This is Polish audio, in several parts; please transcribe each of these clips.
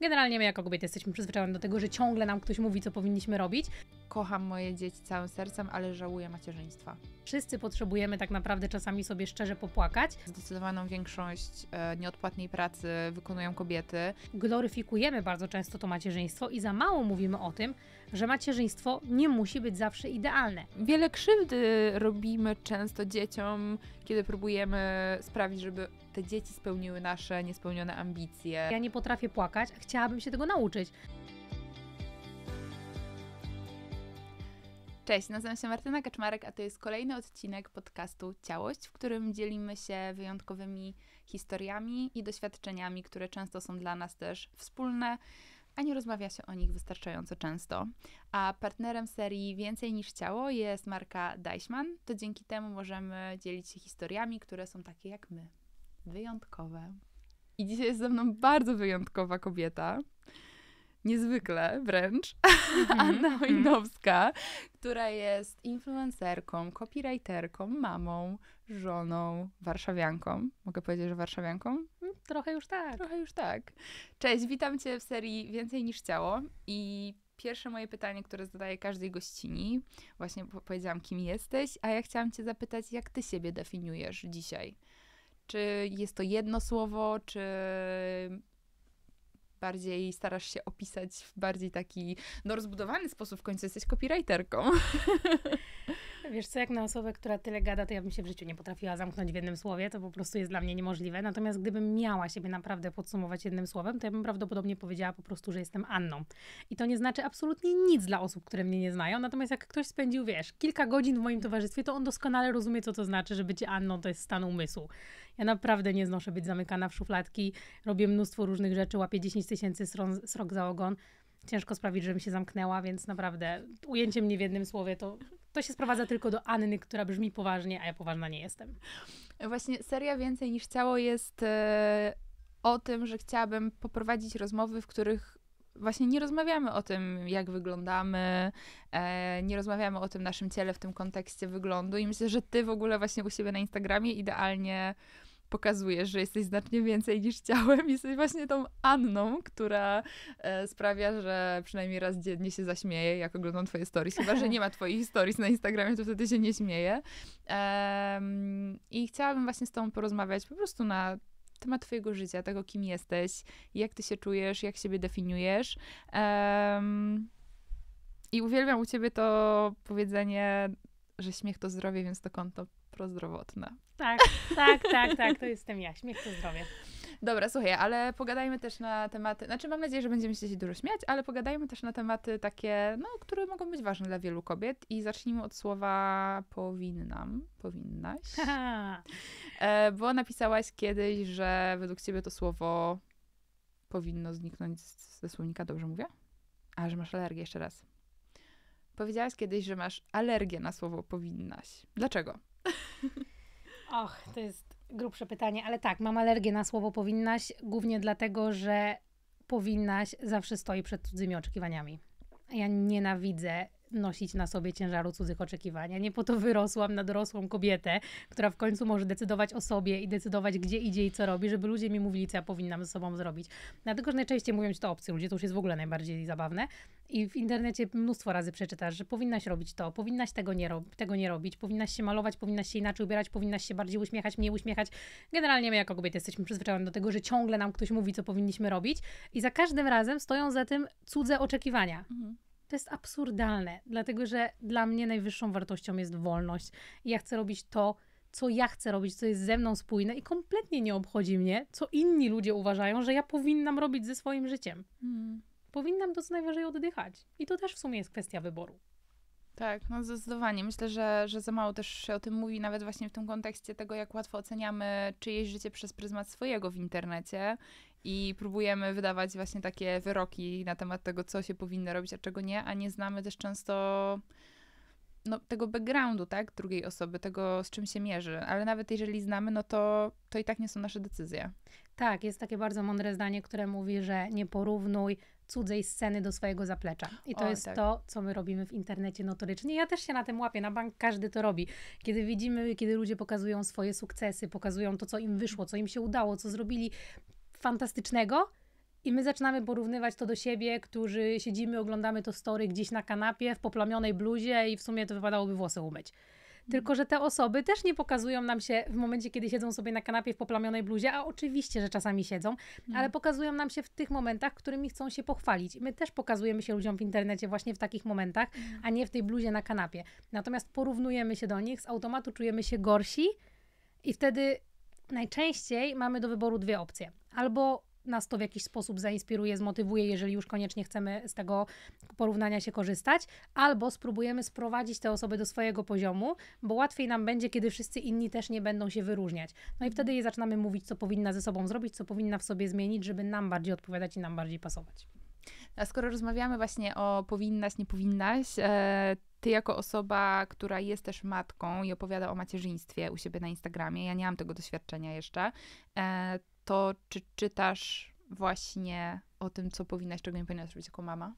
Generalnie my jako kobiety jesteśmy przyzwyczajone do tego, że ciągle nam ktoś mówi, co powinniśmy robić. Kocham moje dzieci całym sercem, ale żałuję macierzyństwa. Wszyscy potrzebujemy tak naprawdę czasami sobie szczerze popłakać. Zdecydowaną większość e, nieodpłatnej pracy wykonują kobiety. Gloryfikujemy bardzo często to macierzyństwo i za mało mówimy o tym, że macierzyństwo nie musi być zawsze idealne. Wiele krzywdy robimy często dzieciom, kiedy próbujemy sprawić, żeby te dzieci spełniły nasze niespełnione ambicje. Ja nie potrafię płakać, a chciałabym się tego nauczyć. Cześć, nazywam się Martyna Kaczmarek, a to jest kolejny odcinek podcastu Ciałość, w którym dzielimy się wyjątkowymi historiami i doświadczeniami, które często są dla nas też wspólne, a nie rozmawia się o nich wystarczająco często. A partnerem serii Więcej niż Ciało jest marka Deichmann, to dzięki temu możemy dzielić się historiami, które są takie jak my wyjątkowe. I dzisiaj jest ze mną bardzo wyjątkowa kobieta. Niezwykle wręcz. Mm-hmm. Anna mhm. Ojnowska, która jest influencerką, copywriterką, mamą, żoną, warszawianką. Mogę powiedzieć, że warszawianką? Mm, trochę już tak. Trochę już tak. Cześć, witam Cię w serii Więcej niż Ciało. I pierwsze moje pytanie, które zadaję każdej gościni, właśnie powiedziałam, kim jesteś, a ja chciałam Cię zapytać, jak Ty siebie definiujesz dzisiaj? Czy jest to jedno słowo, czy bardziej starasz się opisać w bardziej taki no, rozbudowany sposób, w końcu jesteś copywriterką. Wiesz co, jak na osobę, która tyle gada, to ja bym się w życiu nie potrafiła zamknąć w jednym słowie, to po prostu jest dla mnie niemożliwe. Natomiast gdybym miała siebie naprawdę podsumować jednym słowem, to ja bym prawdopodobnie powiedziała po prostu, że jestem Anną. I to nie znaczy absolutnie nic dla osób, które mnie nie znają. Natomiast jak ktoś spędził, wiesz, kilka godzin w moim towarzystwie, to on doskonale rozumie, co to znaczy, że bycie Anną to jest stan umysłu. Ja naprawdę nie znoszę być zamykana w szufladki, robię mnóstwo różnych rzeczy, łapię 10 tysięcy srok za ogon ciężko sprawić, żebym się zamknęła, więc naprawdę ujęcie mnie w jednym słowie to, to się sprowadza tylko do Anny, która brzmi poważnie, a ja poważna nie jestem. Właśnie seria Więcej niż Ciało jest e, o tym, że chciałabym poprowadzić rozmowy, w których właśnie nie rozmawiamy o tym, jak wyglądamy, e, nie rozmawiamy o tym naszym ciele w tym kontekście wyglądu i myślę, że ty w ogóle właśnie u siebie na Instagramie idealnie pokazujesz, że jesteś znacznie więcej niż ciałem. Jesteś właśnie tą Anną, która e, sprawia, że przynajmniej raz dziennie się zaśmieje, jak oglądam twoje stories. Chyba, że nie ma twoich stories na Instagramie, to wtedy się nie śmieje. E, I chciałabym właśnie z tobą porozmawiać po prostu na temat twojego życia, tego kim jesteś, jak ty się czujesz, jak siebie definiujesz. E, I uwielbiam u ciebie to powiedzenie, że śmiech to zdrowie, więc to konto prozdrowotna. Tak, tak, tak, tak, to jestem ja. Śmiech to zdrowie. Dobra, słuchaj, ale pogadajmy też na tematy, znaczy mam nadzieję, że będziemy się dużo śmiać, ale pogadajmy też na tematy takie, no, które mogą być ważne dla wielu kobiet i zacznijmy od słowa powinnam, powinnaś, e, bo napisałaś kiedyś, że według ciebie to słowo powinno zniknąć ze słownika, dobrze mówię? A, że masz alergię, jeszcze raz. Powiedziałaś kiedyś, że masz alergię na słowo powinnaś. Dlaczego? Och, to jest grubsze pytanie, ale tak, mam alergię na słowo powinnaś, głównie dlatego, że powinnaś zawsze stoi przed cudzymi oczekiwaniami. Ja nienawidzę nosić na sobie ciężaru cudzych oczekiwań. Ja nie po to wyrosłam na dorosłą kobietę, która w końcu może decydować o sobie i decydować, gdzie idzie i co robi, żeby ludzie mi mówili, co ja powinnam ze sobą zrobić. Dlatego, no, że najczęściej mówią ci to obcy ludzie, to już jest w ogóle najbardziej zabawne. I w internecie mnóstwo razy przeczytasz, że powinnaś robić to, powinnaś tego nie, ro- tego nie robić, powinnaś się malować, powinnaś się inaczej ubierać, powinnaś się bardziej uśmiechać, mniej uśmiechać. Generalnie my jako kobiety jesteśmy przyzwyczajone do tego, że ciągle nam ktoś mówi, co powinniśmy robić i za każdym razem stoją za tym cudze oczekiwania. Mhm. To jest absurdalne, dlatego że dla mnie najwyższą wartością jest wolność. Ja chcę robić to, co ja chcę robić, co jest ze mną spójne i kompletnie nie obchodzi mnie, co inni ludzie uważają, że ja powinnam robić ze swoim życiem. Hmm. Powinnam to co najwyżej oddychać. I to też w sumie jest kwestia wyboru. Tak, no zdecydowanie. Myślę, że, że za mało też się o tym mówi, nawet właśnie w tym kontekście tego, jak łatwo oceniamy czyjeś życie przez pryzmat swojego w internecie i próbujemy wydawać właśnie takie wyroki na temat tego, co się powinno robić, a czego nie, a nie znamy też często no, tego backgroundu, tak, drugiej osoby, tego, z czym się mierzy. Ale nawet jeżeli znamy, no to, to i tak nie są nasze decyzje. Tak, jest takie bardzo mądre zdanie, które mówi, że nie porównuj cudzej sceny do swojego zaplecza. I to o, jest tak. to, co my robimy w internecie notorycznie. Ja też się na tym łapię, na bank każdy to robi. Kiedy widzimy, kiedy ludzie pokazują swoje sukcesy, pokazują to, co im wyszło, co im się udało, co zrobili, fantastycznego. I my zaczynamy porównywać to do siebie, którzy siedzimy, oglądamy to story gdzieś na kanapie w poplamionej bluzie i w sumie to wypadałoby włosy umyć. Tylko, że te osoby też nie pokazują nam się w momencie, kiedy siedzą sobie na kanapie w poplamionej bluzie, a oczywiście, że czasami siedzą, mm. ale pokazują nam się w tych momentach, którymi chcą się pochwalić. My też pokazujemy się ludziom w internecie właśnie w takich momentach, mm. a nie w tej bluzie na kanapie. Natomiast porównujemy się do nich, z automatu czujemy się gorsi i wtedy Najczęściej mamy do wyboru dwie opcje. Albo nas to w jakiś sposób zainspiruje, zmotywuje, jeżeli już koniecznie chcemy z tego porównania się korzystać, albo spróbujemy sprowadzić te osoby do swojego poziomu, bo łatwiej nam będzie, kiedy wszyscy inni też nie będą się wyróżniać. No i wtedy je zaczynamy mówić, co powinna ze sobą zrobić, co powinna w sobie zmienić, żeby nam bardziej odpowiadać i nam bardziej pasować. A skoro rozmawiamy właśnie o powinnaś, nie powinnaś, e, ty jako osoba, która jest też matką i opowiada o macierzyństwie u siebie na Instagramie, ja nie mam tego doświadczenia jeszcze, e, to czy czytasz właśnie o tym, co powinnaś, czego nie powinnaś robić jako mama?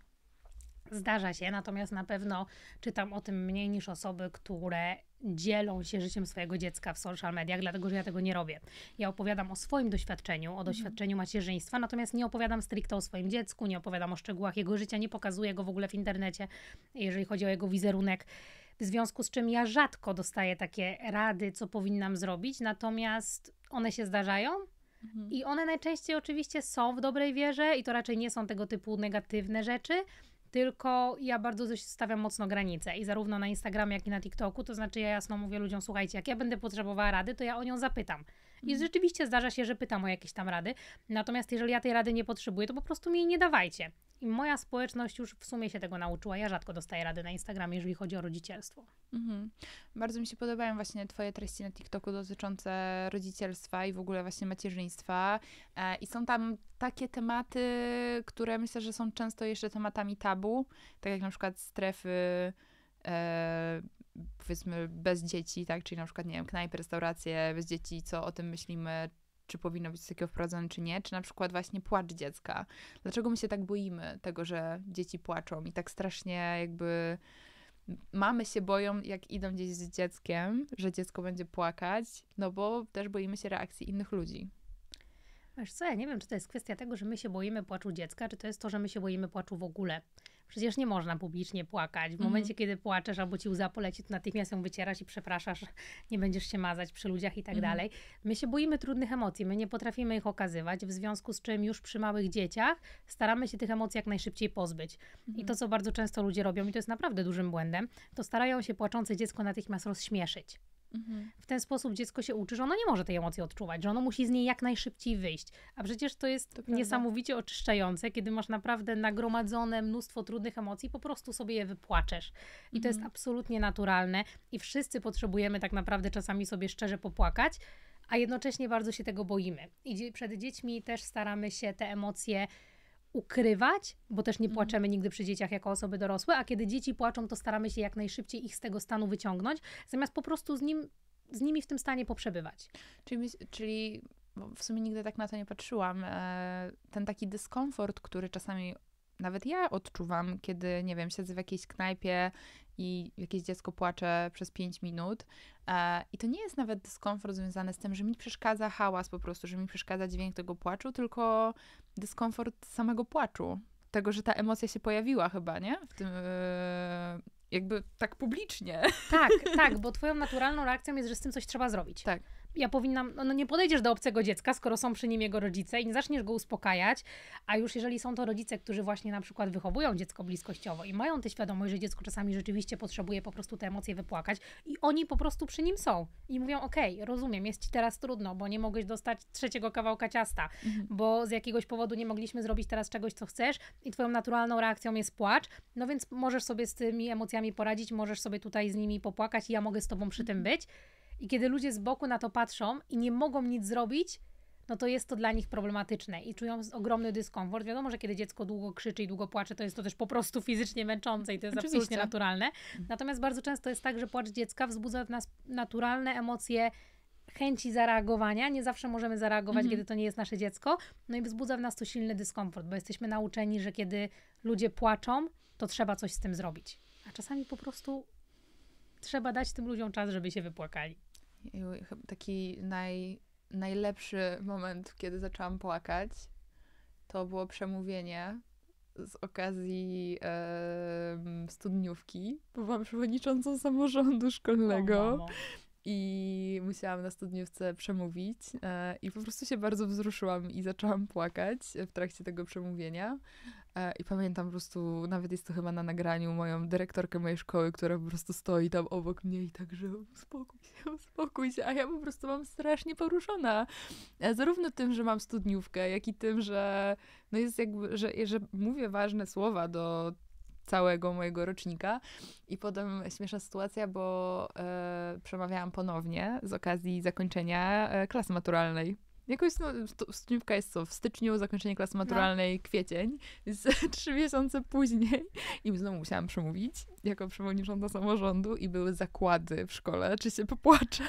Zdarza się, natomiast na pewno czytam o tym mniej niż osoby, które dzielą się życiem swojego dziecka w social mediach, dlatego że ja tego nie robię. Ja opowiadam o swoim doświadczeniu, o mhm. doświadczeniu macierzyństwa, natomiast nie opowiadam stricte o swoim dziecku, nie opowiadam o szczegółach jego życia, nie pokazuję go w ogóle w internecie, jeżeli chodzi o jego wizerunek. W związku z czym ja rzadko dostaję takie rady, co powinnam zrobić, natomiast one się zdarzają, mhm. i one najczęściej oczywiście są w dobrej wierze i to raczej nie są tego typu negatywne rzeczy, tylko ja bardzo stawiam mocno granice i zarówno na Instagramie, jak i na TikToku. To znaczy, ja jasno mówię ludziom: słuchajcie, jak ja będę potrzebowała rady, to ja o nią zapytam. I mhm. rzeczywiście zdarza się, że pytam o jakieś tam rady. Natomiast jeżeli ja tej rady nie potrzebuję, to po prostu mi jej nie dawajcie. I moja społeczność już w sumie się tego nauczyła. Ja rzadko dostaję rady na Instagramie, jeżeli chodzi o rodzicielstwo. Mhm. Bardzo mi się podobają właśnie Twoje treści na TikToku dotyczące rodzicielstwa i w ogóle właśnie macierzyństwa. E, I są tam takie tematy, które myślę, że są często jeszcze tematami tabu, tak jak na przykład strefy. E, powiedzmy bez dzieci, tak? Czyli na przykład, nie wiem, knajpy, restauracje bez dzieci, co o tym myślimy, czy powinno być coś takiego wprowadzone, czy nie, czy na przykład właśnie płacz dziecka. Dlaczego my się tak boimy tego, że dzieci płaczą i tak strasznie jakby mamy się boją, jak idą gdzieś z dzieckiem, że dziecko będzie płakać, no bo też boimy się reakcji innych ludzi. Wiesz co, ja nie wiem, czy to jest kwestia tego, że my się boimy płaczu dziecka, czy to jest to, że my się boimy płaczu w ogóle. Przecież nie można publicznie płakać. W mhm. momencie, mm. kiedy płaczesz albo ci łza poleci, to natychmiast ją wycierasz i przepraszasz, nie będziesz się mazać przy ludziach i tak mm. dalej. My się boimy trudnych emocji, my nie potrafimy ich okazywać, w związku z czym już przy małych dzieciach staramy się tych emocji jak najszybciej pozbyć. Mm. I to, mhm. co bardzo często ludzie robią, i to jest naprawdę dużym błędem, to starają się płaczące dziecko natychmiast rozśmieszyć. Mhm. W ten sposób dziecko się uczy, że ono nie może tej emocji odczuwać, że ono musi z niej jak najszybciej wyjść. A przecież to jest to niesamowicie oczyszczające, kiedy masz naprawdę nagromadzone mnóstwo trudnych emocji, po prostu sobie je wypłaczesz. I to jest mhm. absolutnie naturalne i wszyscy potrzebujemy tak naprawdę czasami sobie szczerze popłakać, a jednocześnie bardzo się tego boimy. I przed dziećmi też staramy się te emocje ukrywać, bo też nie mhm. płaczemy nigdy przy dzieciach jako osoby dorosłe, a kiedy dzieci płaczą, to staramy się jak najszybciej ich z tego stanu wyciągnąć, zamiast po prostu z, nim, z nimi w tym stanie poprzebywać. Czyli, czyli w sumie nigdy tak na to nie patrzyłam. E, ten taki dyskomfort, który czasami nawet ja odczuwam, kiedy, nie wiem, siedzę w jakiejś knajpie i jakieś dziecko płacze przez 5 minut. E, I to nie jest nawet dyskomfort związany z tym, że mi przeszkadza hałas po prostu, że mi przeszkadza dźwięk tego płaczu, tylko dyskomfort samego płaczu. Tego, że ta emocja się pojawiła chyba, nie? W tym, e, jakby tak publicznie. Tak, tak, bo twoją naturalną reakcją jest, że z tym coś trzeba zrobić. Tak ja powinnam, no, no nie podejdziesz do obcego dziecka, skoro są przy nim jego rodzice i nie zaczniesz go uspokajać, a już jeżeli są to rodzice, którzy właśnie na przykład wychowują dziecko bliskościowo i mają tę świadomość, że dziecko czasami rzeczywiście potrzebuje po prostu te emocje wypłakać i oni po prostu przy nim są i mówią, okej, okay, rozumiem, jest Ci teraz trudno, bo nie mogłeś dostać trzeciego kawałka ciasta, mhm. bo z jakiegoś powodu nie mogliśmy zrobić teraz czegoś, co chcesz i Twoją naturalną reakcją jest płacz, no więc możesz sobie z tymi emocjami poradzić, możesz sobie tutaj z nimi popłakać i ja mogę z Tobą przy mhm. tym być i kiedy ludzie z boku na to patrzą i nie mogą nic zrobić, no to jest to dla nich problematyczne i czują ogromny dyskomfort. Wiadomo, że kiedy dziecko długo krzyczy i długo płacze, to jest to też po prostu fizycznie męczące i to jest Oczywiście. absolutnie naturalne. Natomiast bardzo często jest tak, że płacz dziecka wzbudza w nas naturalne emocje chęci zareagowania. Nie zawsze możemy zareagować, mhm. kiedy to nie jest nasze dziecko. No i wzbudza w nas to silny dyskomfort, bo jesteśmy nauczeni, że kiedy ludzie płaczą, to trzeba coś z tym zrobić. A czasami po prostu trzeba dać tym ludziom czas, żeby się wypłakali. Taki naj, najlepszy moment, kiedy zaczęłam płakać, to było przemówienie z okazji e, studniówki, bo byłam przewodniczącą samorządu szkolnego. O, i musiałam na studniówce przemówić e, i po prostu się bardzo wzruszyłam i zaczęłam płakać e, w trakcie tego przemówienia. E, I pamiętam po prostu, nawet jest to chyba na nagraniu, moją dyrektorkę mojej szkoły, która po prostu stoi tam obok mnie i także uspokój się, uspokój się, a ja po prostu mam strasznie poruszona. E, zarówno tym, że mam studniówkę, jak i tym, że no jest jakby, że, że mówię ważne słowa do całego mojego rocznika. I potem śmieszna sytuacja, bo e, przemawiałam ponownie z okazji zakończenia e, klasy maturalnej. Jakoś no, studniówka jest co? W styczniu, zakończenie klasy no. maturalnej, no. kwiecień, z trzy miesiące później i znowu musiałam przemówić jako przewodnicząca samorządu i były zakłady w szkole, czy się popłaczę.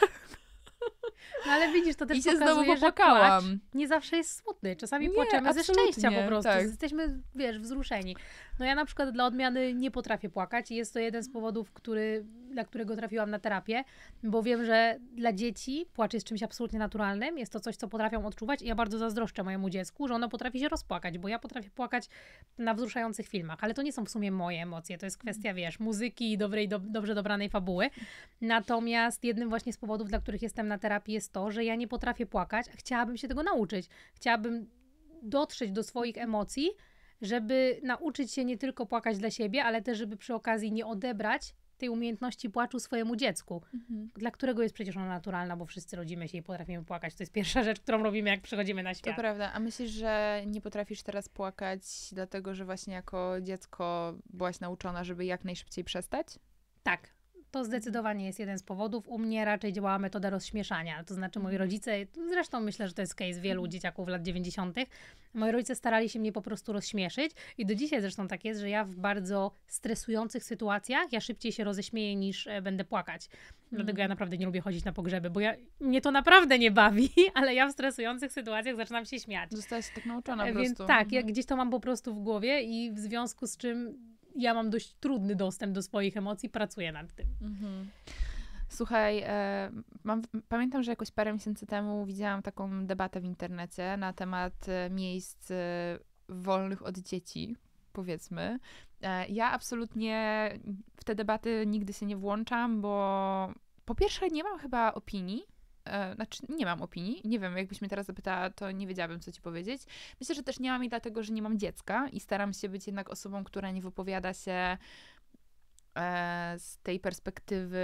No ale widzisz, to też I się pokazuje, znowu popłakałam. Że płacz nie zawsze jest smutny. Czasami nie, płaczemy ze szczęścia po prostu. Tak. Jesteśmy, wiesz, wzruszeni. No ja na przykład dla odmiany nie potrafię płakać i jest to jeden z powodów, który, dla którego trafiłam na terapię, bo wiem, że dla dzieci płacz jest czymś absolutnie naturalnym. Jest to coś, co potrafią odczuwać i ja bardzo zazdroszczę mojemu dziecku, że ono potrafi się rozpłakać, bo ja potrafię płakać na wzruszających filmach, ale to nie są w sumie moje emocje. To jest kwestia, mhm. wiesz, muzyki i dobrej, do, dobrze dobranej fabuły. Natomiast jednym właśnie z powodów, dla których jestem na terapii jest to, że ja nie potrafię płakać, a chciałabym się tego nauczyć. Chciałabym dotrzeć do swoich emocji, żeby nauczyć się nie tylko płakać dla siebie, ale też, żeby przy okazji nie odebrać tej umiejętności płaczu swojemu dziecku, mhm. dla którego jest przecież ona naturalna, bo wszyscy rodzimy się i potrafimy płakać. To jest pierwsza rzecz, którą robimy, jak przychodzimy na świat. To prawda. A myślisz, że nie potrafisz teraz płakać, dlatego że właśnie jako dziecko byłaś nauczona, żeby jak najszybciej przestać? Tak, to zdecydowanie jest jeden z powodów. U mnie raczej działała metoda rozśmieszania, to znaczy moi mhm. rodzice, zresztą myślę, że to jest case wielu mhm. dzieciaków lat 90., moi rodzice starali się mnie po prostu rozśmieszyć i do dzisiaj zresztą tak jest, że ja w bardzo stresujących sytuacjach ja szybciej się roześmieję niż e, będę płakać. Dlatego ja mhm. naprawdę nie lubię chodzić na pogrzeby, bo ja, mnie to naprawdę nie bawi, ale ja w stresujących sytuacjach zaczynam się śmiać. Zostałaś tak nauczona e, po prostu. Tak, ja gdzieś to mam po prostu w głowie i w związku z czym ja mam dość trudny dostęp do swoich emocji, pracuję nad tym. Mhm. Słuchaj, e, mam, pamiętam, że jakoś parę miesięcy temu widziałam taką debatę w internecie na temat e, miejsc e, wolnych od dzieci, powiedzmy. Ja absolutnie w te debaty nigdy się nie włączam, bo po pierwsze nie mam chyba opinii, E, znaczy nie mam opinii, nie wiem, jakbyś mnie teraz zapytała, to nie wiedziałabym, co ci powiedzieć. Myślę, że też nie mam i dlatego, że nie mam dziecka i staram się być jednak osobą, która nie wypowiada się e, z tej perspektywy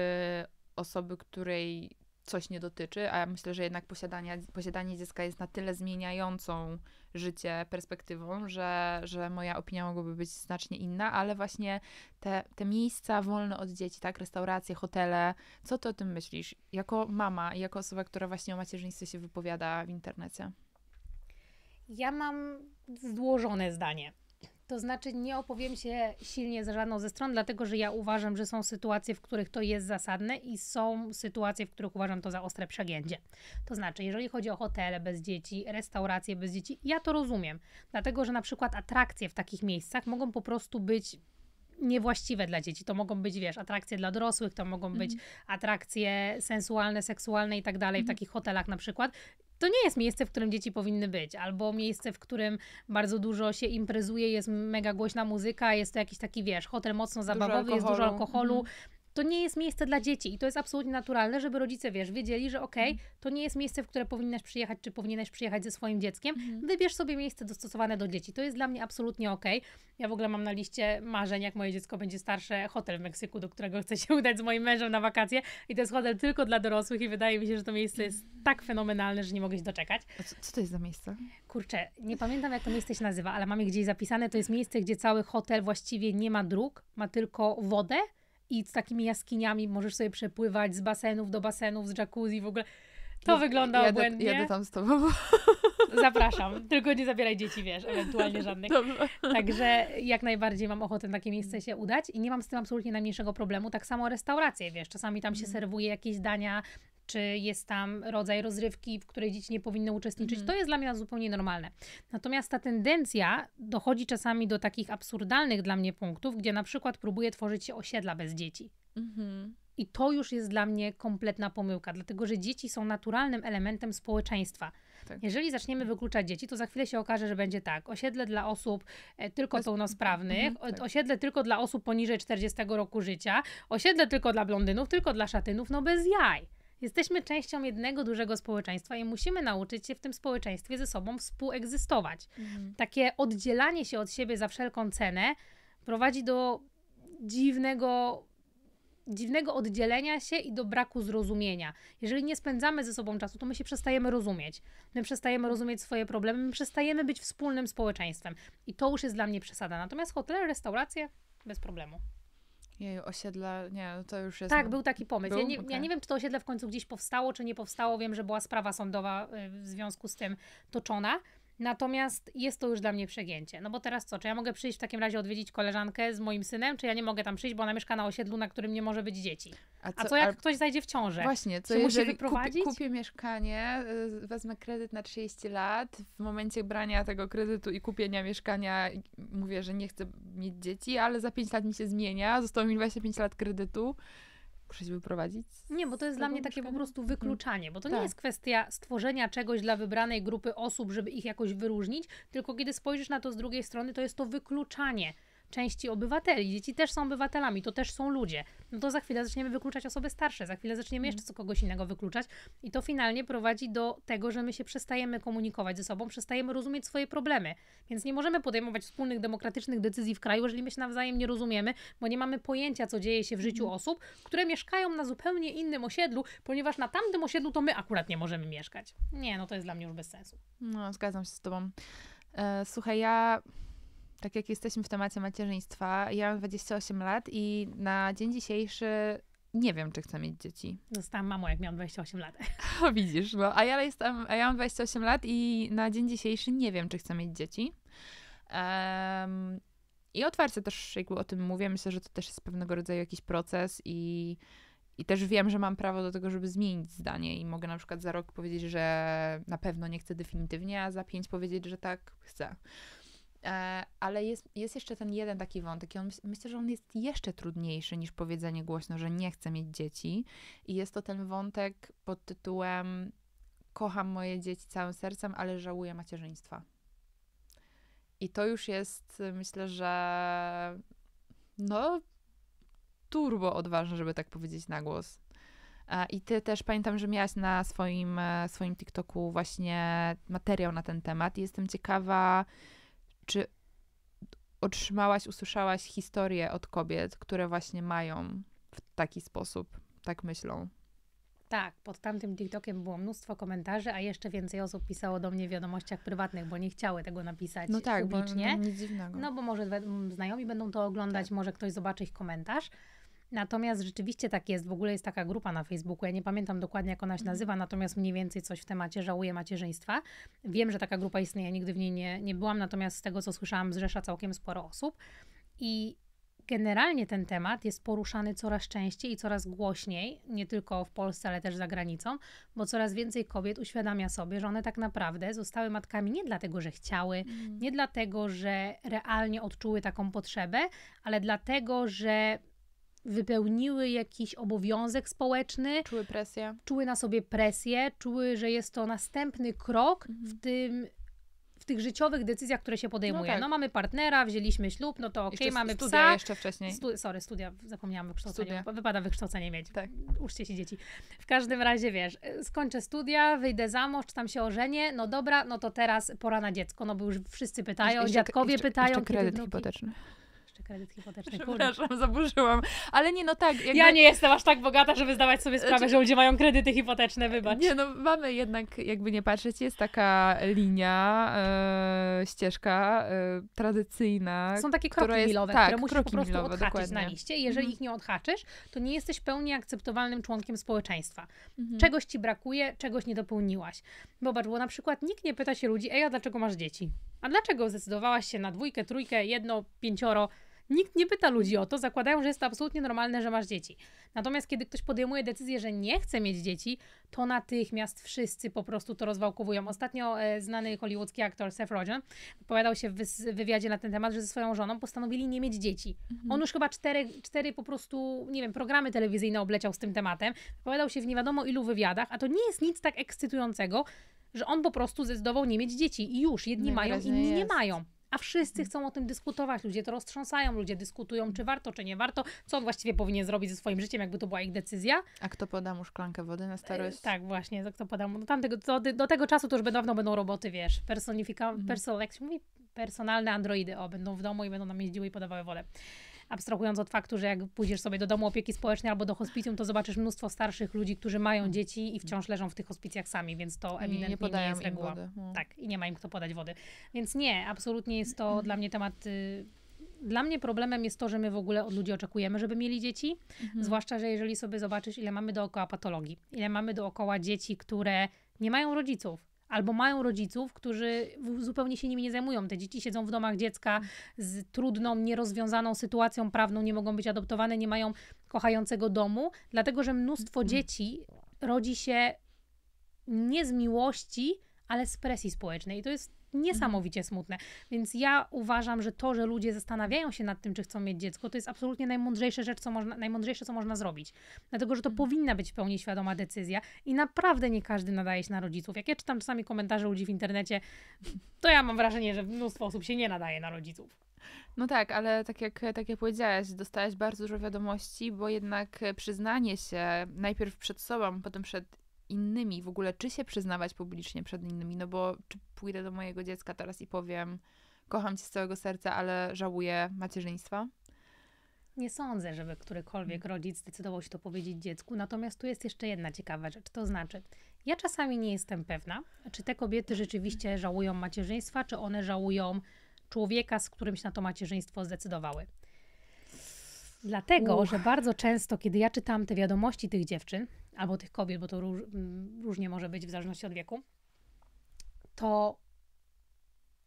osoby, której coś nie dotyczy, a ja myślę, że jednak posiadanie, posiadanie dziecka jest na tyle zmieniającą życie perspektywą, że, że moja opinia mogłaby być znacznie inna, ale właśnie te, te miejsca wolne od dzieci, tak, restauracje, hotele, co ty o tym myślisz? Jako mama i jako osoba, która właśnie o macierzyństwie się wypowiada w internecie. Ja mam złożone zdanie. To znaczy, nie opowiem się silnie za żadną ze stron, dlatego że ja uważam, że są sytuacje, w których to jest zasadne i są sytuacje, w których uważam to za ostre przegięcie. To znaczy, jeżeli chodzi o hotele bez dzieci, restauracje bez dzieci, ja to rozumiem, dlatego że na przykład atrakcje w takich miejscach mogą po prostu być niewłaściwe dla dzieci. To mogą być, wiesz, atrakcje dla dorosłych, to mogą być mhm. atrakcje sensualne, seksualne i tak dalej, w mhm. takich hotelach na przykład to nie jest miejsce, w którym dzieci powinny być, albo miejsce, w którym bardzo dużo się imprezuje, jest mega głośna muzyka, jest to jakiś taki, wiesz, hotel mocno zabawowy, dużo jest dużo alkoholu, mhm to nie jest miejsce dla dzieci i to jest absolutnie naturalne, żeby rodzice, wiesz, wiedzieli, że okej, okay, mhm. to nie jest miejsce, w które powinnaś przyjechać, czy powinieneś przyjechać ze swoim dzieckiem. Mhm. Wybierz sobie miejsce dostosowane do dzieci. To jest dla mnie absolutnie okej. Okay. Ja w ogóle mam na liście marzeń, jak moje dziecko będzie starsze, hotel w Meksyku, do którego chcę się udać z moim mężem na wakacje i to jest hotel tylko dla dorosłych i wydaje mi się, że to miejsce jest mhm. tak fenomenalne, że nie mogę się doczekać. Co, co, to jest za miejsce? Kurczę, nie pamiętam jak to miejsce się nazywa, ale mamy gdzieś zapisane, to jest miejsce, gdzie cały hotel właściwie nie ma dróg, ma tylko wodę i z takimi jaskiniami możesz sobie przepływać z basenów do basenów, z jacuzzi w ogóle. To wygląda jadę, obłędnie. Jadę tam z tobą. Zapraszam, tylko nie zabieraj dzieci, wiesz, ewentualnie żadnych. Dobra. Także jak najbardziej mam ochotę na takie miejsce się udać i nie mam z tym absolutnie najmniejszego problemu. Tak samo restauracje, wiesz, czasami tam się mm. serwuje jakieś dania czy jest tam rodzaj rozrywki, w której dzieci nie powinny uczestniczyć. Mm. To jest dla mnie zupełnie normalne. Natomiast ta tendencja dochodzi czasami do takich absurdalnych dla mnie punktów, gdzie na przykład próbuje tworzyć się osiedla bez dzieci. Mm-hmm. I to już jest dla mnie kompletna pomyłka, dlatego że dzieci są naturalnym elementem społeczeństwa. Tak. Jeżeli zaczniemy mhm. wykluczać dzieci, to za chwilę się okaże, że będzie tak. Osiedle dla osób e, tylko Bez... pełnosprawnych, mhm, tak. osiedle tylko dla osób poniżej 40 roku życia, osiedle tylko dla blondynów, tylko dla szatynów, no bez jaj. Jesteśmy częścią jednego dużego społeczeństwa i musimy nauczyć się w tym społeczeństwie ze sobą współegzystować. Mhm. Takie oddzielanie się od siebie za wszelką cenę prowadzi do dziwnego dziwnego oddzielenia się i do braku zrozumienia. Jeżeli nie spędzamy ze sobą czasu, to my się przestajemy rozumieć. My przestajemy rozumieć swoje problemy, my przestajemy być wspólnym społeczeństwem. I to już jest dla mnie przesada. Natomiast hotele, restauracje bez problemu. Jej, osiedla, nie, no to już jest... Tak, był taki pomysł. Był? Ja, nie, okay. ja nie wiem, czy to osiedle w końcu gdzieś powstało, czy nie powstało. Wiem, że była sprawa sądowa y, w związku z tym toczona, Natomiast jest to już dla mnie przegięcie. No bo teraz co? Czy ja mogę przyjść w takim razie odwiedzić koleżankę z moim synem, czy ja nie mogę tam przyjść, bo ona mieszka na osiedlu, na którym nie może być dzieci? A co, A co jak a... ktoś zajdzie w ciążę? Właśnie, co musi wyprowadzić? Kupię, kupię mieszkanie, y, wezmę kredyt na 30 lat, w momencie brania tego kredytu i kupienia mieszkania mówię, że nie chcę mieć dzieci, ale za 5 lat mi się zmienia, zostało mi 25 lat kredytu Muszę się wyprowadzić? Nie, bo to jest dla mnie takie po prostu hmm. wykluczanie, bo to tak. nie jest kwestia stworzenia czegoś dla wybranej grupy osób, żeby ich jakoś wyróżnić, tylko kiedy spojrzysz na to z drugiej strony, to jest to wykluczanie części obywateli. Dzieci też są obywatelami, to też są ludzie. No to za chwilę zaczniemy wykluczać osoby starsze, za chwilę zaczniemy mhm. jeszcze co kogoś innego wykluczać i to finalnie prowadzi do tego, że my się przestajemy komunikować ze sobą, przestajemy rozumieć swoje problemy. Więc nie możemy podejmować wspólnych demokratycznych decyzji w kraju, jeżeli my się nawzajem nie rozumiemy, bo nie mamy pojęcia, co dzieje się w życiu mhm. osób, które mieszkają na zupełnie innym osiedlu, ponieważ na tamtym osiedlu to my akurat nie możemy mieszkać. Nie, no to jest dla mnie już bez sensu. No, zgadzam się z Tobą. E, słuchaj, ja tak jak jesteśmy w temacie macierzyństwa, ja mam 28 lat i na dzień dzisiejszy nie wiem, czy chcę mieć dzieci. Zostałam mamą, jak miałam 28 lat. O, widzisz, no. A ja, jestem, a ja mam 28 lat i na dzień dzisiejszy nie wiem, czy chcę mieć dzieci. Um, I otwarcie też jakby o tym mówię. Myślę, że to też jest pewnego rodzaju jakiś proces i, i też wiem, że mam prawo do tego, żeby zmienić zdanie i mogę na przykład za rok powiedzieć, że na pewno nie chcę definitywnie, a za pięć powiedzieć, że tak chcę. E, ale jest, jest jeszcze ten jeden taki wątek i on, myślę, że on jest jeszcze trudniejszy niż powiedzenie głośno, że nie chcę mieć dzieci. I jest to ten wątek pod tytułem kocham moje dzieci całym sercem, ale żałuję macierzyństwa. I to już jest, myślę, że no turbo odważne, żeby tak powiedzieć na głos. E, I ty też pamiętam, że miałaś na swoim, e, swoim TikToku właśnie materiał na ten temat. Jestem ciekawa, czy otrzymałaś, usłyszałaś historie od kobiet, które właśnie mają w taki sposób, tak myślą? Tak, pod tamtym TikTokiem było mnóstwo komentarzy, a jeszcze więcej osób pisało do mnie w wiadomościach prywatnych, bo nie chciały tego napisać publicznie. no tak, publicznie. Bo, no, nic dziwnego. no bo może znajomi będą to oglądać, tak. może ktoś zobaczy ich komentarz. Natomiast rzeczywiście tak jest, w ogóle jest taka grupa na Facebooku, ja nie pamiętam dokładnie jak ona się mhm. nazywa, natomiast mniej więcej coś w temacie żałuję macierzyństwa. Wiem, że taka grupa istnieje, nigdy w niej nie, nie byłam, natomiast z tego co słyszałam zrzesza całkiem sporo osób i generalnie ten temat jest poruszany coraz częściej i coraz głośniej, nie tylko w Polsce, ale też za granicą, bo coraz więcej kobiet uświadamia sobie, że one tak naprawdę zostały matkami nie dlatego, że chciały, mm. nie dlatego, że realnie odczuły taką potrzebę, ale dlatego, że wypełniły jakiś obowiązek społeczny. Czuły presję. Czuły na sobie presję, czuły, że jest to następny krok mhm. w tym w tych życiowych decyzjach, które się podejmuje. No, tak. no mamy partnera, wzięliśmy ślub, no to okej, okay, mamy studia psa. jeszcze wcześniej. Stu, sorry, studia, zapomniałam wykształcenie. Studia. Wypada wykształcenie mieć. Tak. Uczcie się dzieci. W każdym razie, wiesz, e, skończę studia, wyjdę za mąż, tam się ożenię, no dobra, no to teraz pora na dziecko, no bo już wszyscy pytają, jeszcze, dziadkowie jeszcze, pytają. Jeszcze kredyt hipoteczny jeszcze kredyt hipoteczny. Przepraszam, Kurde. zaburzyłam. Ale nie, no tak. Jakby... Ja nie jestem aż tak bogata, żeby zdawać sobie sprawę, znaczy... że ludzie mają kredyty hipoteczne, wybacz. Nie, no mamy jednak, jakby nie patrzeć, jest taka linia, e, ścieżka e, tradycyjna. Są takie kroki jest, milowe, tak, które musisz po prostu milowe, odhaczyć dokładnie. na liście. Jeżeli mhm. ich nie odhaczysz, to nie jesteś pełni akceptowalnym członkiem społeczeństwa. Mhm. Czegoś ci brakuje, czegoś nie dopełniłaś. Zobacz, bo na przykład nikt nie pyta się ludzi, ej, a dlaczego masz dzieci? A dlaczego zdecydowałaś się na dwójkę, trójkę, jedno, pięcioro? Nikt nie pyta ludzi o to, zakładają, że jest to absolutnie normalne, że masz dzieci. Natomiast kiedy ktoś podejmuje decyzję, że nie chce mieć dzieci, to natychmiast wszyscy po prostu to rozwałkowują. Ostatnio e, znany hollywoodzki aktor Seth Rogen opowiadał się w wywiadzie na ten temat, że ze swoją żoną postanowili nie mieć dzieci. Mhm. On już chyba cztery, cztery po prostu, nie wiem, programy telewizyjne obleciał z tym tematem. Opowiadał się w nie wiadomo ilu wywiadach, a to nie jest nic tak ekscytującego, że on po prostu zdecydował nie mieć dzieci i już jedni no mają, inni jest. nie mają. A wszyscy mhm. chcą o tym dyskutować, ludzie to roztrząsają, ludzie dyskutują, czy warto, czy nie warto, co on właściwie powinien zrobić ze swoim życiem, jakby to była ich decyzja. A kto poda mu szklankę wody na e, starość? E, tak, właśnie, za kto poda mu. Do, no tamtego, do, do tego czasu to już dawno będą roboty, wiesz, personifika, mm. jak się mówi, personalne androidy, o, będą w domu i będą nam jeździły i podawały wodę abstrahując od faktu, że jak pójdziesz sobie do domu opieki społecznej albo do hospicjum, to zobaczysz mnóstwo starszych ludzi, którzy mają mhm. dzieci i wciąż leżą w tych hospicjach sami, więc to ewidentnie nie, podają nie jest reguła. Wody, no. Tak, i nie ma im kto podać wody. Więc nie, absolutnie jest to mhm. dla mnie temat. Y, dla mnie problemem jest to, że my w ogóle od ludzi oczekujemy, żeby mieli dzieci. Mhm. Zwłaszcza, że jeżeli sobie zobaczysz, ile mamy dookoła patologii, ile mamy dookoła dzieci, które nie mają rodziców, albo mają rodziców, którzy zupełnie się nimi nie zajmują. Te dzieci siedzą w domach dziecka z trudną, nierozwiązaną sytuacją prawną, nie mogą być adoptowane, nie mają kochającego domu, dlatego że mnóstwo mhm. dzieci rodzi się nie z miłości, ale z presji społecznej. I to jest niesamowicie smutne. Więc ja uważam, że to, że ludzie zastanawiają się nad tym, czy chcą mieć dziecko, to jest absolutnie najmądrzejsza rzecz, co można, najmądrzejsze, co można zrobić. Dlatego, że to mhm. powinna być w pełni świadoma decyzja i naprawdę nie każdy nadaje się na rodziców. Jak ja czytam czasami komentarze ludzi w internecie, to ja mam wrażenie, że mnóstwo osób się nie nadaje na rodziców. No tak, ale tak jak, tak jak powiedziałaś, dostałaś bardzo dużo wiadomości, bo jednak przyznanie się najpierw przed sobą, potem przed innymi, w ogóle czy się przyznawać publicznie przed innymi, no bo czy pójdę do mojego dziecka teraz i powiem, kocham cię z całego serca, ale żałuję macierzyństwa? Nie sądzę, żeby którykolwiek mm. rodzic zdecydował się to powiedzieć dziecku. Natomiast tu jest jeszcze jedna ciekawa rzecz. To znaczy, ja czasami nie jestem pewna, czy te kobiety rzeczywiście żałują macierzyństwa, czy one żałują człowieka, z którym się na to macierzyństwo zdecydowały. Dlatego, Uch. że bardzo często, kiedy ja czytam te wiadomości tych dziewczyn, albo tych kobiet, bo to róż, mm, różnie może być w zależności od wieku, to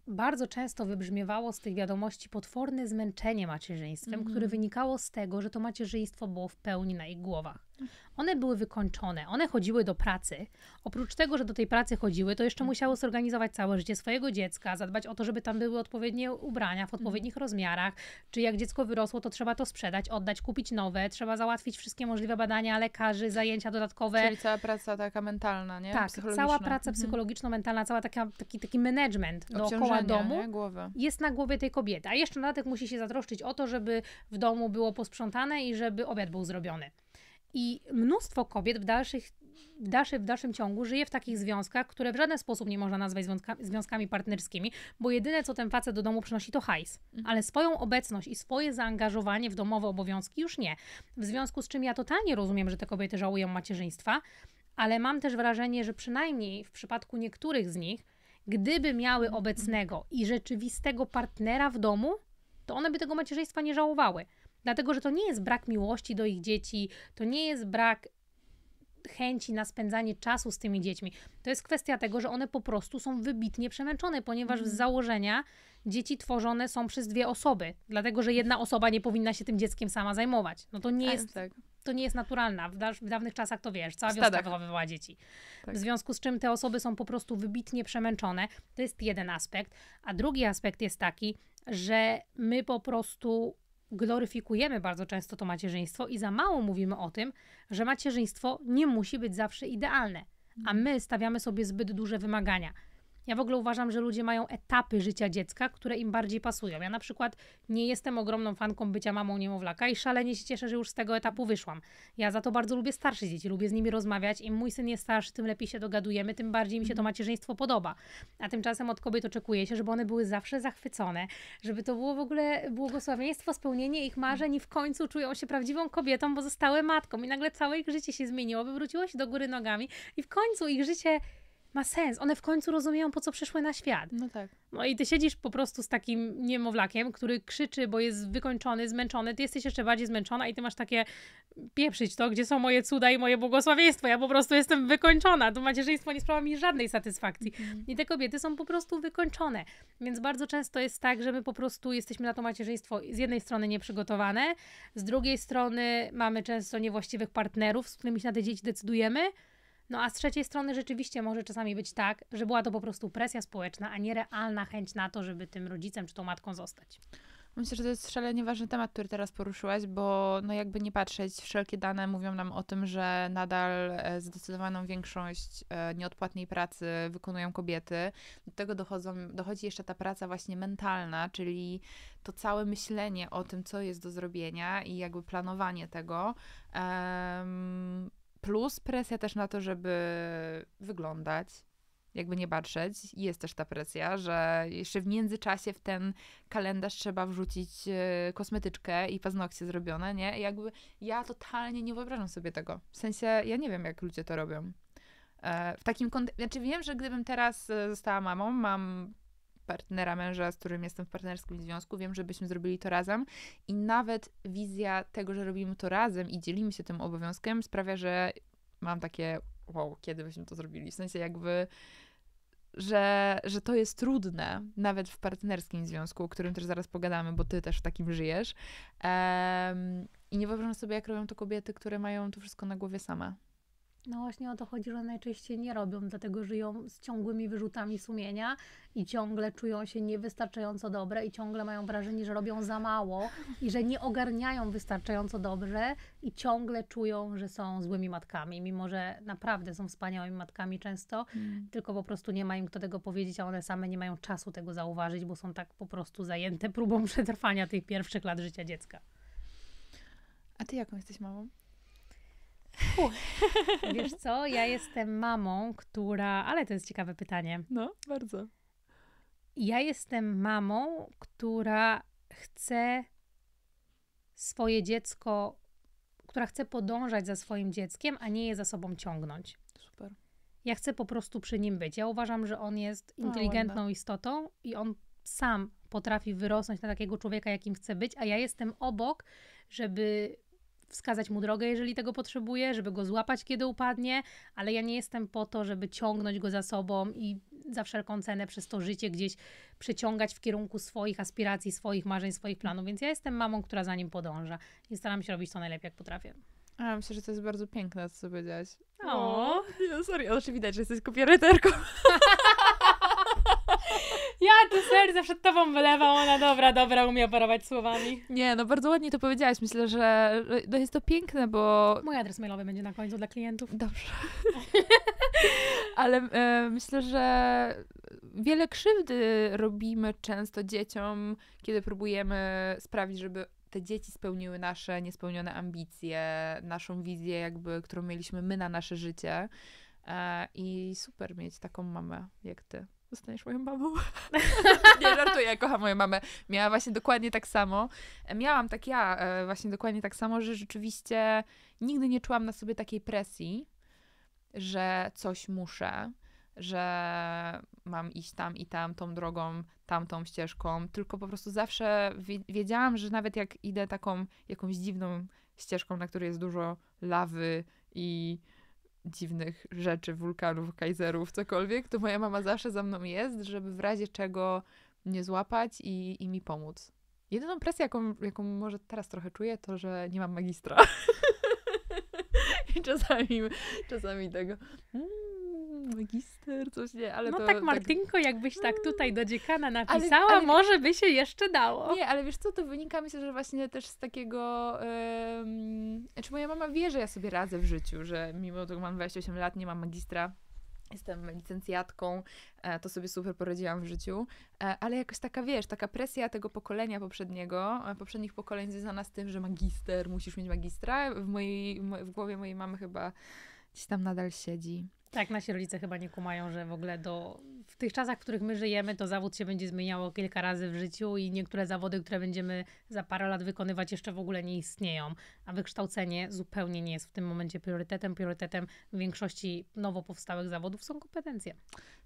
bardzo często wybrzmiewało z tych wiadomości potworne zmęczenie macierzyństwem, mm. które mhm. wynikało z tego, że to macierzyństwo było w pełni na ich głowach. One były wykończone, one chodziły do pracy. Oprócz tego, że do tej pracy chodziły, to jeszcze mhm. musiały zorganizować całe życie swojego dziecka, zadbać o to, żeby tam były odpowiednie ubrania w odpowiednich mhm. rozmiarach, czy jak dziecko wyrosło, to trzeba to sprzedać, oddać, kupić nowe, trzeba załatwić wszystkie możliwe badania lekarzy, zajęcia dodatkowe. Czyli cała praca taka mentalna, nie? Tak, cała praca mhm. psychologiczno-mentalna, cała taka, taki, taki management dookoła domu nie? jest na głowie tej kobiety. A jeszcze na dodatek musi się zatroszczyć o to, żeby w domu było posprzątane i żeby obiad był zrobiony. I mnóstwo kobiet w, dalszych, w, dalszy, w dalszym ciągu żyje w takich związkach, które w żaden sposób nie można nazwać związkami, związkami partnerskimi, bo jedyne co ten facet do domu przynosi to hajs. Mhm. Ale swoją obecność i swoje zaangażowanie w domowe obowiązki już nie. W związku z czym ja totalnie rozumiem, że te kobiety żałują macierzyństwa, ale mam też wrażenie, że przynajmniej w przypadku niektórych z nich, gdyby miały obecnego i rzeczywistego partnera w domu, to one by tego macierzyństwa nie żałowały. Dlatego, że to nie jest brak miłości do ich dzieci, to nie jest brak chęci na spędzanie czasu z tymi dziećmi. To jest kwestia tego, że one po prostu są wybitnie przemęczone, ponieważ mm. z mhm. założenia dzieci tworzone są przez dwie osoby, dlatego że jedna osoba nie powinna się tym dzieckiem sama zajmować. No to nie tak, jest. Tak. To nie jest naturalna. W, w, dawnych czasach to wiesz, cała Stadach. wiosna wychowywała dzieci. Tak. W związku z czym te osoby są po prostu wybitnie przemęczone. To jest jeden aspekt. A drugi aspekt jest taki, że my po prostu gloryfikujemy bardzo często to macierzyństwo i za mało mówimy o tym, że macierzyństwo nie musi być zawsze idealne, a mhm. my stawiamy sobie zbyt duże wymagania. Ja w ogóle uważam, że ludzie mają etapy życia dziecka, które im bardziej pasują. Ja na przykład nie jestem ogromną fanką bycia mamą niemowlaka i szalenie się cieszę, że już z tego etapu wyszłam. Ja za to bardzo lubię starsze dzieci, lubię z nimi rozmawiać. Im mój syn jest starszy, tym lepiej się dogadujemy, tym bardziej mi się to mhm. macierzyństwo podoba. A tymczasem od kobiet oczekuje się, żeby one były zawsze zachwycone, żeby to było w ogóle błogosławieństwo, spełnienie ich marzeń i w końcu czują się prawdziwą kobietą, bo zostały matką i nagle całe ich życie się zmieniło, wywróciło się do góry nogami i w końcu ich życie ma sens. One w końcu rozumieją, po co przyszły na świat. No tak. No i ty siedzisz po prostu z takim niemowlakiem, który krzyczy, bo jest wykończony, zmęczony, ty jesteś jeszcze bardziej zmęczona i ty masz takie pieprzyć to, gdzie są moje cuda i moje błogosławieństwo. Ja po prostu jestem wykończona. To macierzyństwo nie sprawia mi żadnej satysfakcji. Mm. I te kobiety są po prostu wykończone. Więc bardzo często jest tak, że my po prostu jesteśmy na to macierzyństwo z jednej strony nieprzygotowane, z drugiej strony mamy często niewłaściwych partnerów, z którymi się na te dzieci decydujemy, no a z trzeciej strony rzeczywiście może czasami być tak, że była to po prostu presja społeczna, a nie realna chęć na to, żeby tym rodzicem czy tą matką zostać. Myślę, że to jest szalenie ważny temat, który teraz poruszyłaś, bo no jakby nie patrzeć, wszelkie dane mówią nam o tym, że nadal e, zdecydowaną większość e, nieodpłatnej pracy wykonują kobiety. Do tego dochodzą, dochodzi jeszcze ta praca właśnie mentalna, czyli to całe myślenie o tym, co jest do zrobienia i jakby planowanie tego. Um, Plus presja też na to, żeby wyglądać, jakby nie patrzeć. Jest też ta presja, że jeszcze w międzyczasie w ten kalendarz trzeba wrzucić e, kosmetyczkę i paznokcie zrobione, nie? I jakby ja totalnie nie wyobrażam sobie tego. W sensie, ja nie wiem, jak ludzie to robią. E, w takim kontekście, znaczy wiem, że gdybym teraz e, została mamą, mam partnera męża, z którym jestem w partnerskim związku, wiem, że byśmy zrobili to razem i nawet wizja tego, że robimy to razem i dzielimy się tym obowiązkiem sprawia, że mam takie wow, kiedy byśmy to zrobili, w sensie jakby że, że to jest trudne, nawet w partnerskim związku, o którym też zaraz pogadamy, bo ty też w takim żyjesz. Um, I nie wyobrażam sobie, jak robią to kobiety, które mają to wszystko na głowie same. No właśnie o to chodzi, że najczęściej nie robią, dlatego żyją z ciągłymi wyrzutami sumienia i ciągle czują się niewystarczająco dobre i ciągle mają wrażenie, że robią za mało i że nie ogarniają wystarczająco dobrze i ciągle czują, że są złymi matkami, mimo że naprawdę są wspaniałymi matkami często, mm. tylko po prostu nie ma im kto tego powiedzieć, a one same nie mają czasu tego zauważyć, bo są tak po prostu zajęte próbą przetrwania tych pierwszych lat życia dziecka. A ty jaką jesteś mamą? Uch. Wiesz co, ja jestem mamą, która. Ale to jest ciekawe pytanie. No, bardzo. Ja jestem mamą, która chce swoje dziecko, która chce podążać za swoim dzieckiem, a nie je za sobą ciągnąć. Super. Ja chcę po prostu przy nim być. Ja uważam, że on jest inteligentną istotą i on sam potrafi wyrosnąć na takiego człowieka, jakim chce być, a ja jestem obok, żeby wskazać mu drogę, jeżeli tego potrzebuje, żeby go złapać, kiedy upadnie, ale ja nie jestem po to, żeby ciągnąć go za sobą i za wszelką cenę przez to życie gdzieś przeciągać w kierunku swoich aspiracji, swoich marzeń, swoich planów, więc ja jestem mamą, która za nim podąża i staram się robić to najlepiej, jak potrafię. A, myślę, że to jest bardzo piękne, co powiedziałaś. O, no, sorry, oczywiście widać, że jesteś kopiereterką. Ja tu serce przed tobą wylewam, ona dobra, dobra, umie operować słowami. Nie, no bardzo ładnie to powiedziałaś. Myślę, że no jest to piękne, bo... Mój adres mailowy będzie na końcu dla klientów. Dobrze. Ale e, myślę, że wiele krzywdy robimy często dzieciom, kiedy próbujemy sprawić, żeby te dzieci spełniły nasze niespełnione ambicje, naszą wizję, jakby, którą mieliśmy my na nasze życie. E, I super mieć taką mamę jak ty zostaniesz moją babą. nie żartuję, kocham moją mamę. Miała właśnie dokładnie tak samo. E, miałam tak ja e, właśnie dokładnie tak samo, że rzeczywiście nigdy nie czułam na sobie takiej presji, że coś muszę, że mam iść tam i tam, tą drogą, tamtą ścieżką, tylko po prostu zawsze wiedziałam, że nawet jak idę taką jakąś dziwną ścieżką, na której jest dużo lawy i dziwnych rzeczy, wulkanów, kajzerów, cokolwiek, to moja mama zawsze za mną jest, żeby w razie czego mnie złapać i, i mi pomóc. Jedyną presję, jaką, jaką może teraz trochę czuję, to że nie mam magistra. I czasami, czasami tego. Mm magister, coś nie, ale No to, tak, tak. Martynko, tak... jakbyś tak tutaj do dziekana napisała, ale, ale... może by się jeszcze dało. Nie, ale wiesz co, to wynika myślę, że właśnie też z takiego, um, znaczy moja mama wie, że ja sobie radzę w życiu, że mimo tego mam 28 lat, nie mam magistra, jestem licencjatką, e, to sobie super poradziłam w życiu, e, ale jakoś taka, wiesz, taka presja tego pokolenia poprzedniego, e, poprzednich pokoleń związana z tym, że magister, musisz mieć magistra, w, mojej, w głowie mojej mamy chyba gdzieś tam nadal siedzi. Tak, nasi rodzice chyba nie kumają, że w ogóle do w tych czasach, w których my żyjemy, to zawód się będzie zmieniało kilka razy w życiu i niektóre zawody, które będziemy za parę lat wykonywać, jeszcze w ogóle nie istnieją. A wykształcenie zupełnie nie jest w tym momencie priorytetem. Priorytetem większości nowo powstałych zawodów są kompetencje.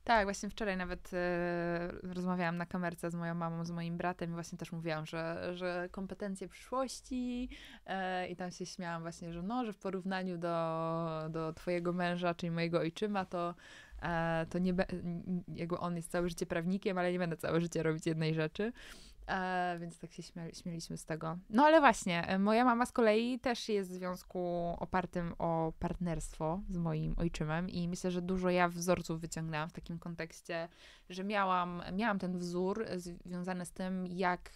Tak, właśnie wczoraj nawet y, rozmawiałam na kamerce z moją mamą, z moim bratem i właśnie też mówiłam, że, że kompetencje przyszłości y, i tam się śmiałam właśnie, że no, że w porównaniu do, do twojego męża, czyli mojego ojczyma, to to nie be, jakby on jest całe życie prawnikiem, ale nie będę całe życie robić jednej rzeczy. E, więc tak się śmiali, śmieliśmy z tego. No ale właśnie, e, moja mama z kolei też jest w związku opartym o partnerstwo z moim ojczymem i myślę, że dużo ja wzorców wyciągnęłam w takim kontekście, że miałam, miałam ten wzór związany z tym, jak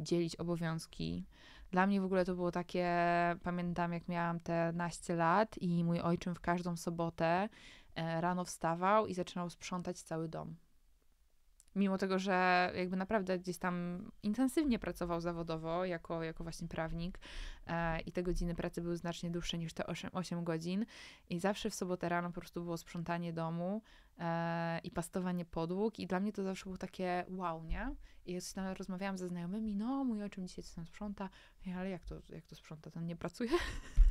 dzielić obowiązki. Dla mnie w ogóle to było takie, pamiętam jak miałam te naście lat i mój ojczym w każdą sobotę E, rano wstawał i zaczynał sprzątać cały dom. Mimo tego, że jakby naprawdę gdzieś tam intensywnie pracował zawodowo jako, jako właśnie prawnik e, i te godziny pracy były znacznie dłuższe niż te 8, 8 godzin i zawsze w sobotę rano po prostu było sprzątanie domu e, i pastowanie podłóg i dla mnie to zawsze było takie wow, nie? I ja tam rozmawiałam ze znajomymi, no mój czym dzisiaj coś tam sprząta, ale jak to, jak to sprząta, ten nie pracuje?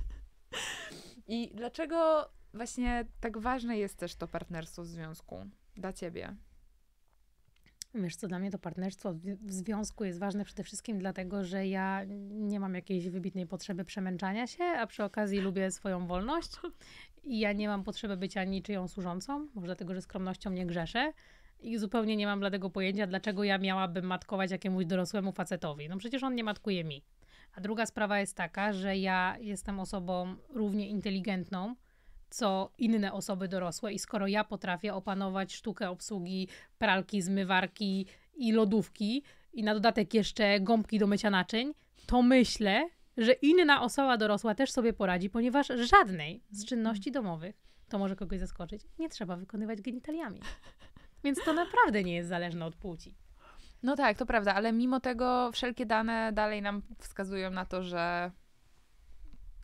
I dlaczego właśnie tak ważne jest też to partnerstwo w związku dla ciebie? Wiesz co, dla mnie to partnerstwo w związku jest ważne przede wszystkim dlatego, że ja nie mam jakiejś wybitnej potrzeby przemęczania się, a przy okazji lubię swoją wolność i ja nie mam potrzeby bycia niczyją służącą, może dlatego, że skromnością nie grzeszę i zupełnie nie mam dla tego pojęcia, dlaczego ja miałabym matkować jakiemuś dorosłemu facetowi. No przecież on nie matkuje mi. A druga sprawa jest taka, że ja jestem osobą równie inteligentną, co inne osoby dorosłe, i skoro ja potrafię opanować sztukę obsługi pralki, zmywarki i lodówki, i na dodatek jeszcze gąbki do mycia naczyń, to myślę, że inna osoba dorosła też sobie poradzi, ponieważ żadnej z czynności mhm. domowych, to może kogoś zaskoczyć, nie trzeba wykonywać genitaliami. Więc to naprawdę nie jest zależne od płci. No tak, to prawda, ale mimo tego wszelkie dane dalej nam wskazują na to, że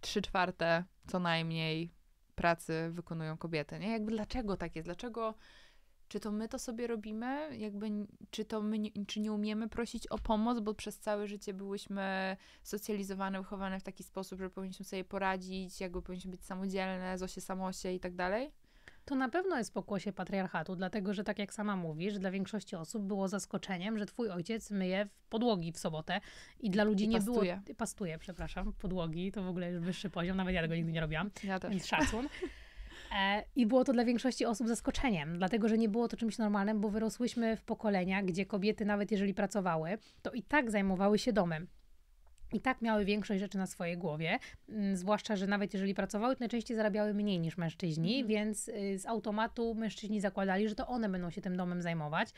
trzy czwarte co najmniej pracy wykonują kobiety. Nie? Jakby dlaczego tak jest? Dlaczego czy to my to sobie robimy, jakby, czy to my, nie, czy nie umiemy prosić o pomoc, bo przez całe życie byłyśmy socjalizowane, wychowane w taki sposób, że powinniśmy sobie poradzić, jakby powinniśmy być samodzielne, zosie samosie i tak dalej? To na pewno jest pokłosie patriarchatu, dlatego że tak jak sama mówisz, dla większości osób było zaskoczeniem, że twój ojciec myje w podłogi w sobotę i dla ludzi I nie pastuje. było... Pastuje, przepraszam, podłogi, to w ogóle już wyższy poziom, nawet ja tego nigdy nie robiłam, ja też. więc szacun. E, I było to dla większości osób zaskoczeniem, dlatego że nie było to czymś normalnym, bo wyrosłyśmy w pokolenia, gdzie kobiety, nawet jeżeli pracowały, to i tak zajmowały się domem i tak miały większość rzeczy na swojej głowie, mm, zwłaszcza, że nawet jeżeli pracowały, to najczęściej zarabiały mniej niż mężczyźni, mhm. więc y, z automatu mężczyźni zakładali, że to one będą się tym domem zajmować.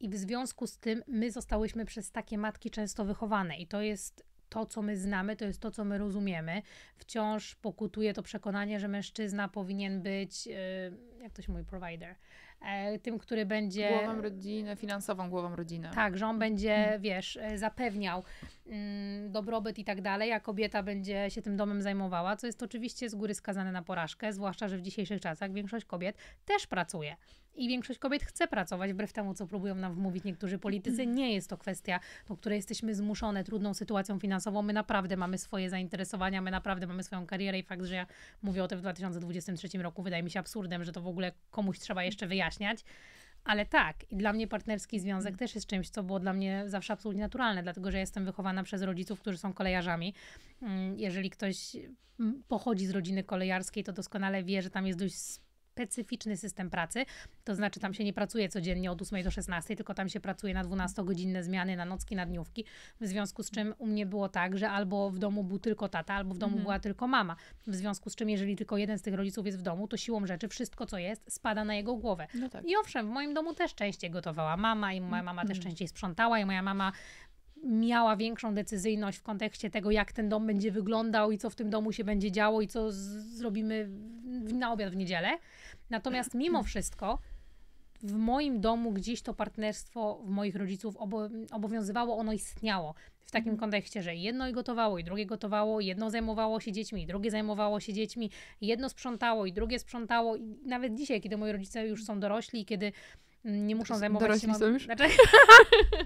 I w związku z tym my zostałyśmy przez takie matki często wychowane i to jest to, co my znamy, to jest to, co my rozumiemy. Wciąż pokutuje to przekonanie, że mężczyzna powinien być, y, jak to się mówi, provider, E, tym, który będzie... Głową rodziny, finansową głową rodziny. Tak, że on mhm. będzie, wiesz, e, zapewniał mm, dobrobyt i tak dalej, a kobieta będzie się tym domem zajmowała, co jest oczywiście z góry skazane na porażkę, zwłaszcza, że w dzisiejszych czasach większość kobiet też pracuje. I większość kobiet chce pracować, wbrew temu, co próbują nam wmówić niektórzy politycy. Nie jest to kwestia, do której jesteśmy zmuszone trudną sytuacją finansową. My naprawdę mamy swoje zainteresowania, my naprawdę mamy swoją karierę i fakt, że ja mówię o tym w 2023 roku, wydaje mi się absurdem, że to w ogóle komuś trzeba jeszcze wyjaśniać. Ale tak, i dla mnie partnerski związek też jest czymś, co było dla mnie zawsze absolutnie naturalne, dlatego że jestem wychowana przez rodziców, którzy są kolejarzami. Mm, jeżeli ktoś mm, pochodzi z rodziny kolejarskiej, to doskonale wie, że tam jest dość specyficzny system pracy, to znaczy tam się nie pracuje codziennie od 8 do 16, tylko tam się pracuje na 12-godzinne zmiany, na nocki, na dniówki, w związku z czym u mnie było tak, że albo w domu był tylko tata, albo w domu mhm. była tylko mama, w związku z czym jeżeli tylko jeden z tych rodziców jest w domu, to siłą rzeczy wszystko co jest spada na jego głowę. No tak. I owszem, w moim domu też częściej gotowała mama i moja mama mhm. też częściej sprzątała i moja mama miała większą decyzyjność w kontekście tego, jak ten dom będzie wyglądał i co w tym domu się będzie działo i co z- zrobimy w- na obiad w niedzielę. Natomiast mimo wszystko w moim domu gdzieś to partnerstwo w moich rodziców obowiązywało, ono istniało. W takim mhm. kontekście, że jedno i gotowało, i drugie gotowało, jedno zajmowało się dziećmi, drugie zajmowało się dziećmi, jedno sprzątało i drugie sprzątało. I nawet dzisiaj, kiedy moi rodzice już są dorośli, kiedy nie muszą zajmować Dorośli się... Dorośli są już? Znaczy,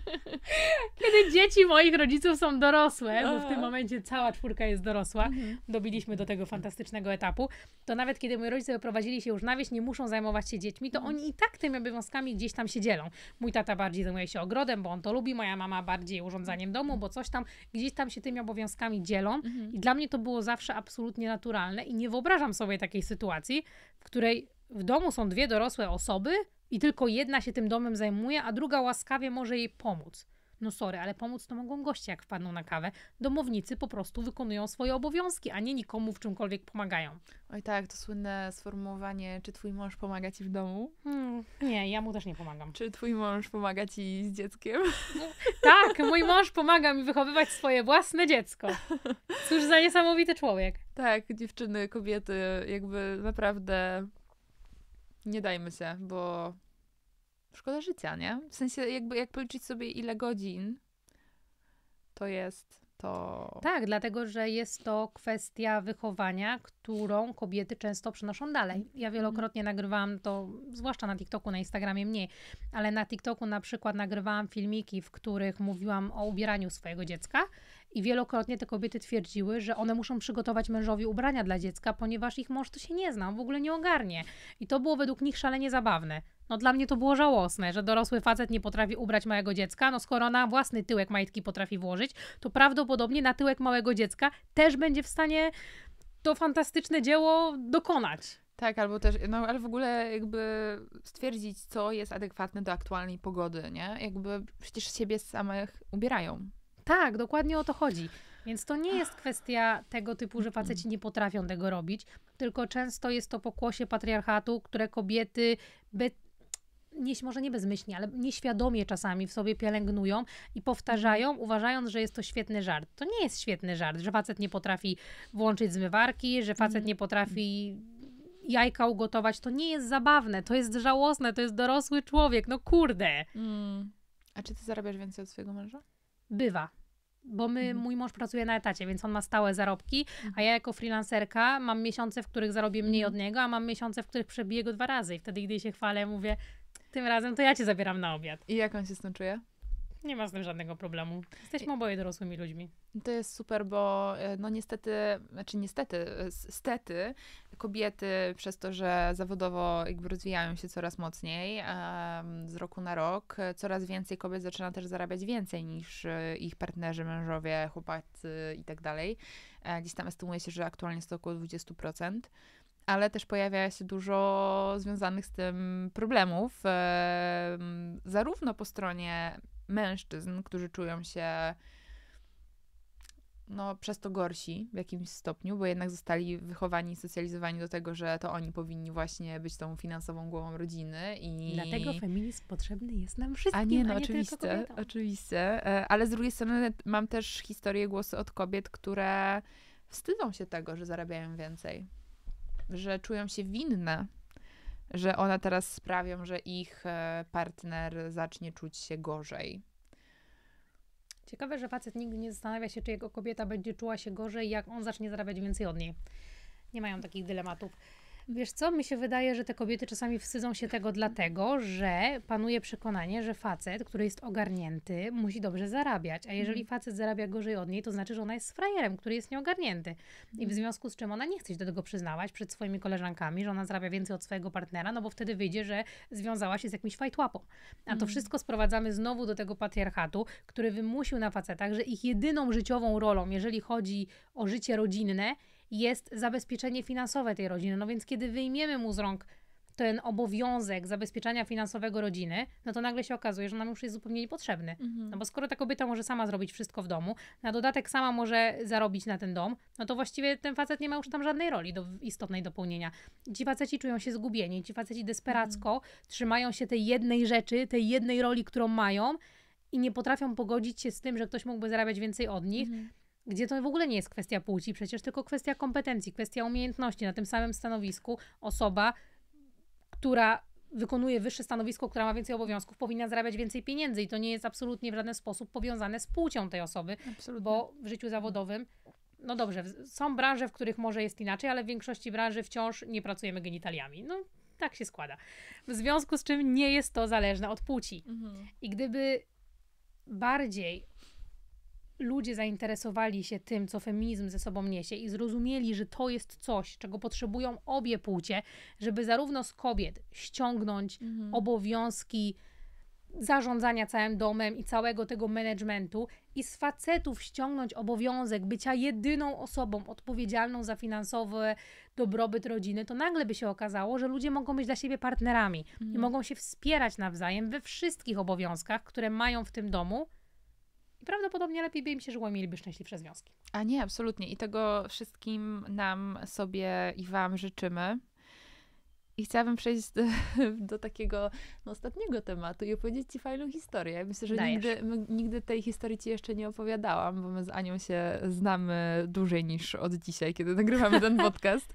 kiedy dzieci moich rodziców są dorosłe, bo w tym momencie cała czwórka jest dorosła, mhm. dobiliśmy do tego fantastycznego etapu, to nawet kiedy moi rodzice wyprowadzili się już na wieś, nie muszą zajmować się dziećmi, to mhm. oni i tak tymi obowiązkami gdzieś tam się dzielą. Mój tata bardziej zajmuje się ogrodem, bo on to lubi, moja mama bardziej urządzaniem domu, bo coś tam, gdzieś tam się tymi obowiązkami dzielą mhm. i dla mnie to było zawsze absolutnie naturalne i nie wyobrażam sobie takiej sytuacji, w której w domu są dwie dorosłe osoby, i tylko jedna się tym domem zajmuje, a druga łaskawie może jej pomóc. No sorry, ale pomóc to mogą goście, jak wpadną na kawę. Domownicy po prostu wykonują swoje obowiązki, a nie nikomu w czymkolwiek pomagają. Oj tak, to słynne sformułowanie, czy twój mąż pomaga ci w domu? Hmm, nie, ja mu też nie pomagam. Czy twój mąż pomaga ci z dzieckiem? tak, mój mąż pomaga mi wychowywać swoje własne dziecko. Cóż za niesamowity człowiek. Tak, dziewczyny, kobiety, jakby naprawdę nie dajmy się, bo szkoda życia, nie? W sensie jakby jak policzyć sobie ile godzin to jest, to... Tak, dlatego, że jest to kwestia wychowania, którą kobiety często przenoszą dalej. Ja mhm. wielokrotnie nagrywałam to, zwłaszcza na TikToku, na Instagramie mniej, ale na TikToku na przykład nagrywałam filmiki, w których mówiłam o ubieraniu swojego dziecka i wielokrotnie te kobiety twierdziły, że one muszą przygotować mężowi ubrania dla dziecka, ponieważ ich mąż to się nie zna, w ogóle nie ogarnie. I to było według nich szalenie zabawne. No dla mnie to było żałosne, że dorosły facet nie potrafi ubrać małego dziecka. No skoro na własny tyłek majtki potrafi włożyć, to prawdopodobnie na tyłek małego dziecka też będzie w stanie to fantastyczne dzieło dokonać. Tak, albo też, no ale w ogóle jakby stwierdzić, co jest adekwatne do aktualnej pogody, nie? Jakby przecież siebie samych ubierają. Tak, dokładnie o to chodzi. Więc to nie jest kwestia tego typu, że faceci nie potrafią tego robić, tylko często jest to pokłosie patriarchatu, które kobiety be, nie, może nie bezmyślnie, ale nieświadomie czasami w sobie pielęgnują i powtarzają, mhm. uważając, że jest to świetny żart. To nie jest świetny żart, że facet nie potrafi włączyć zmywarki, że facet mhm. nie potrafi jajka ugotować. To nie jest zabawne, to jest żałosne, to jest dorosły człowiek, no kurde. Mm. A czy ty zarabiasz więcej od swojego męża? bywa. Bo my, mhm. mój mąż pracuje na etacie, więc on ma stałe zarobki, a mhm. ja jako freelancerka mam miesiące, w których zarobię mniej mhm. od niego, a mam miesiące, w których przebiję go dwa razy. I wtedy, gdy się chwalę, mówię, tym razem to ja cię zabieram na obiad. I jak on się z tym czuje? Nie ma z tym żadnego problemu. Jesteśmy oboje dorosłymi ludźmi. To jest super, bo e, no niestety, znaczy niestety, e, stety, kobiety przez to, że zawodowo jakby rozwijają się coraz mocniej z roku na rok, e, coraz więcej kobiet zaczyna też zarabiać więcej niż ich partnerzy, mężowie, chłopacy i tak dalej. Gdzieś tam estymuje się, że aktualnie jest to około 20% ale też pojawia się dużo związanych z tym problemów, zarówno po stronie mężczyzn, którzy czują się no, przez to gorsi w jakimś stopniu, bo jednak zostali wychowani i socjalizowani do tego, że to oni powinni właśnie być tą finansową głową rodziny i... Dlatego feminizm potrzebny jest nam wszystkim, a no, nie, no, a nie oczywiście, oczywiście, e, ale z drugiej strony mam też historię głosy od kobiet, które wstydzą się tego, że zarabiają więcej, że czują się winne że one teraz sprawią, że ich e, partner zacznie czuć się gorzej. Ciekawe, że facet nigdy nie zastanawia się, czy jego kobieta będzie czuła się gorzej, jak on zacznie zarabiać więcej od niej. Nie mają takich dylematów. Wiesz co, mi się wydaje, że te kobiety czasami wstydzą się tego dlatego, że panuje przekonanie, że facet, który jest ogarnięty, musi dobrze zarabiać, a mhm. jeżeli facet zarabia gorzej od niej, to znaczy, że ona jest frajerem, który jest nieogarnięty. I w mhm. związku z czym ona nie chce się do tego przyznawać przed swoimi koleżankami, że ona zarabia więcej od swojego partnera, no bo wtedy wyjdzie, że związała się z jakimś fajtłapą. A to mhm. wszystko sprowadzamy znowu do tego patriarchatu, który wymusił na facetach, że ich jedyną życiową rolą, jeżeli chodzi o życie rodzinne, jest zabezpieczenie finansowe tej rodziny. No więc kiedy wyjmiemy mu z rąk ten obowiązek zabezpieczania finansowego rodziny, no to nagle się okazuje, że nam już jest zupełnie niepotrzebny. Mhm. No bo skoro ta kobieta może sama zrobić wszystko w domu, na dodatek sama może zarobić na ten dom, no to właściwie ten facet nie ma już tam żadnej roli do, istotnej do pełnienia. Ci faceci czują się zgubieni, ci faceci desperacko mhm. trzymają się tej jednej rzeczy, tej jednej roli, którą mają i nie potrafią pogodzić się z tym, że ktoś mógłby zarabiać więcej od nich. Mhm gdzie to w ogóle nie jest kwestia płci, przecież tylko kwestia kompetencji, kwestia umiejętności. Na tym samym stanowisku osoba, która wykonuje wyższe stanowisko, która ma więcej obowiązków, powinna zarabiać więcej pieniędzy i to nie jest absolutnie w żaden sposób powiązane z płcią tej osoby, absolutnie. bo w życiu zawodowym, no dobrze, są branże, w których może jest inaczej, ale w większości branży wciąż nie pracujemy genitaliami. No, tak się składa. W związku z czym nie jest to zależne od płci. Mhm. I gdyby bardziej ludzie zainteresowali się tym, co feminizm ze sobą niesie i zrozumieli, że to jest coś, czego potrzebują obie płcie, żeby zarówno z kobiet ściągnąć mhm. obowiązki zarządzania całym domem i całego tego managementu i z facetów ściągnąć obowiązek bycia jedyną osobą odpowiedzialną za finansowy dobrobyt rodziny, to nagle by się okazało, że ludzie mogą być dla siebie partnerami i mhm. mogą się wspierać nawzajem we wszystkich obowiązkach, które mają w tym domu, i prawdopodobnie lepiej by im się żyło i mieliby szczęśliwsze związki. A nie, absolutnie. I tego wszystkim nam, sobie i Wam życzymy. I chciałabym przejść do, do takiego no, ostatniego tematu i opowiedzieć Ci fajną historię. Myślę, że nigdy, nigdy tej historii Ci jeszcze nie opowiadałam, bo my z Anią się znamy dłużej niż od dzisiaj, kiedy nagrywamy ten podcast.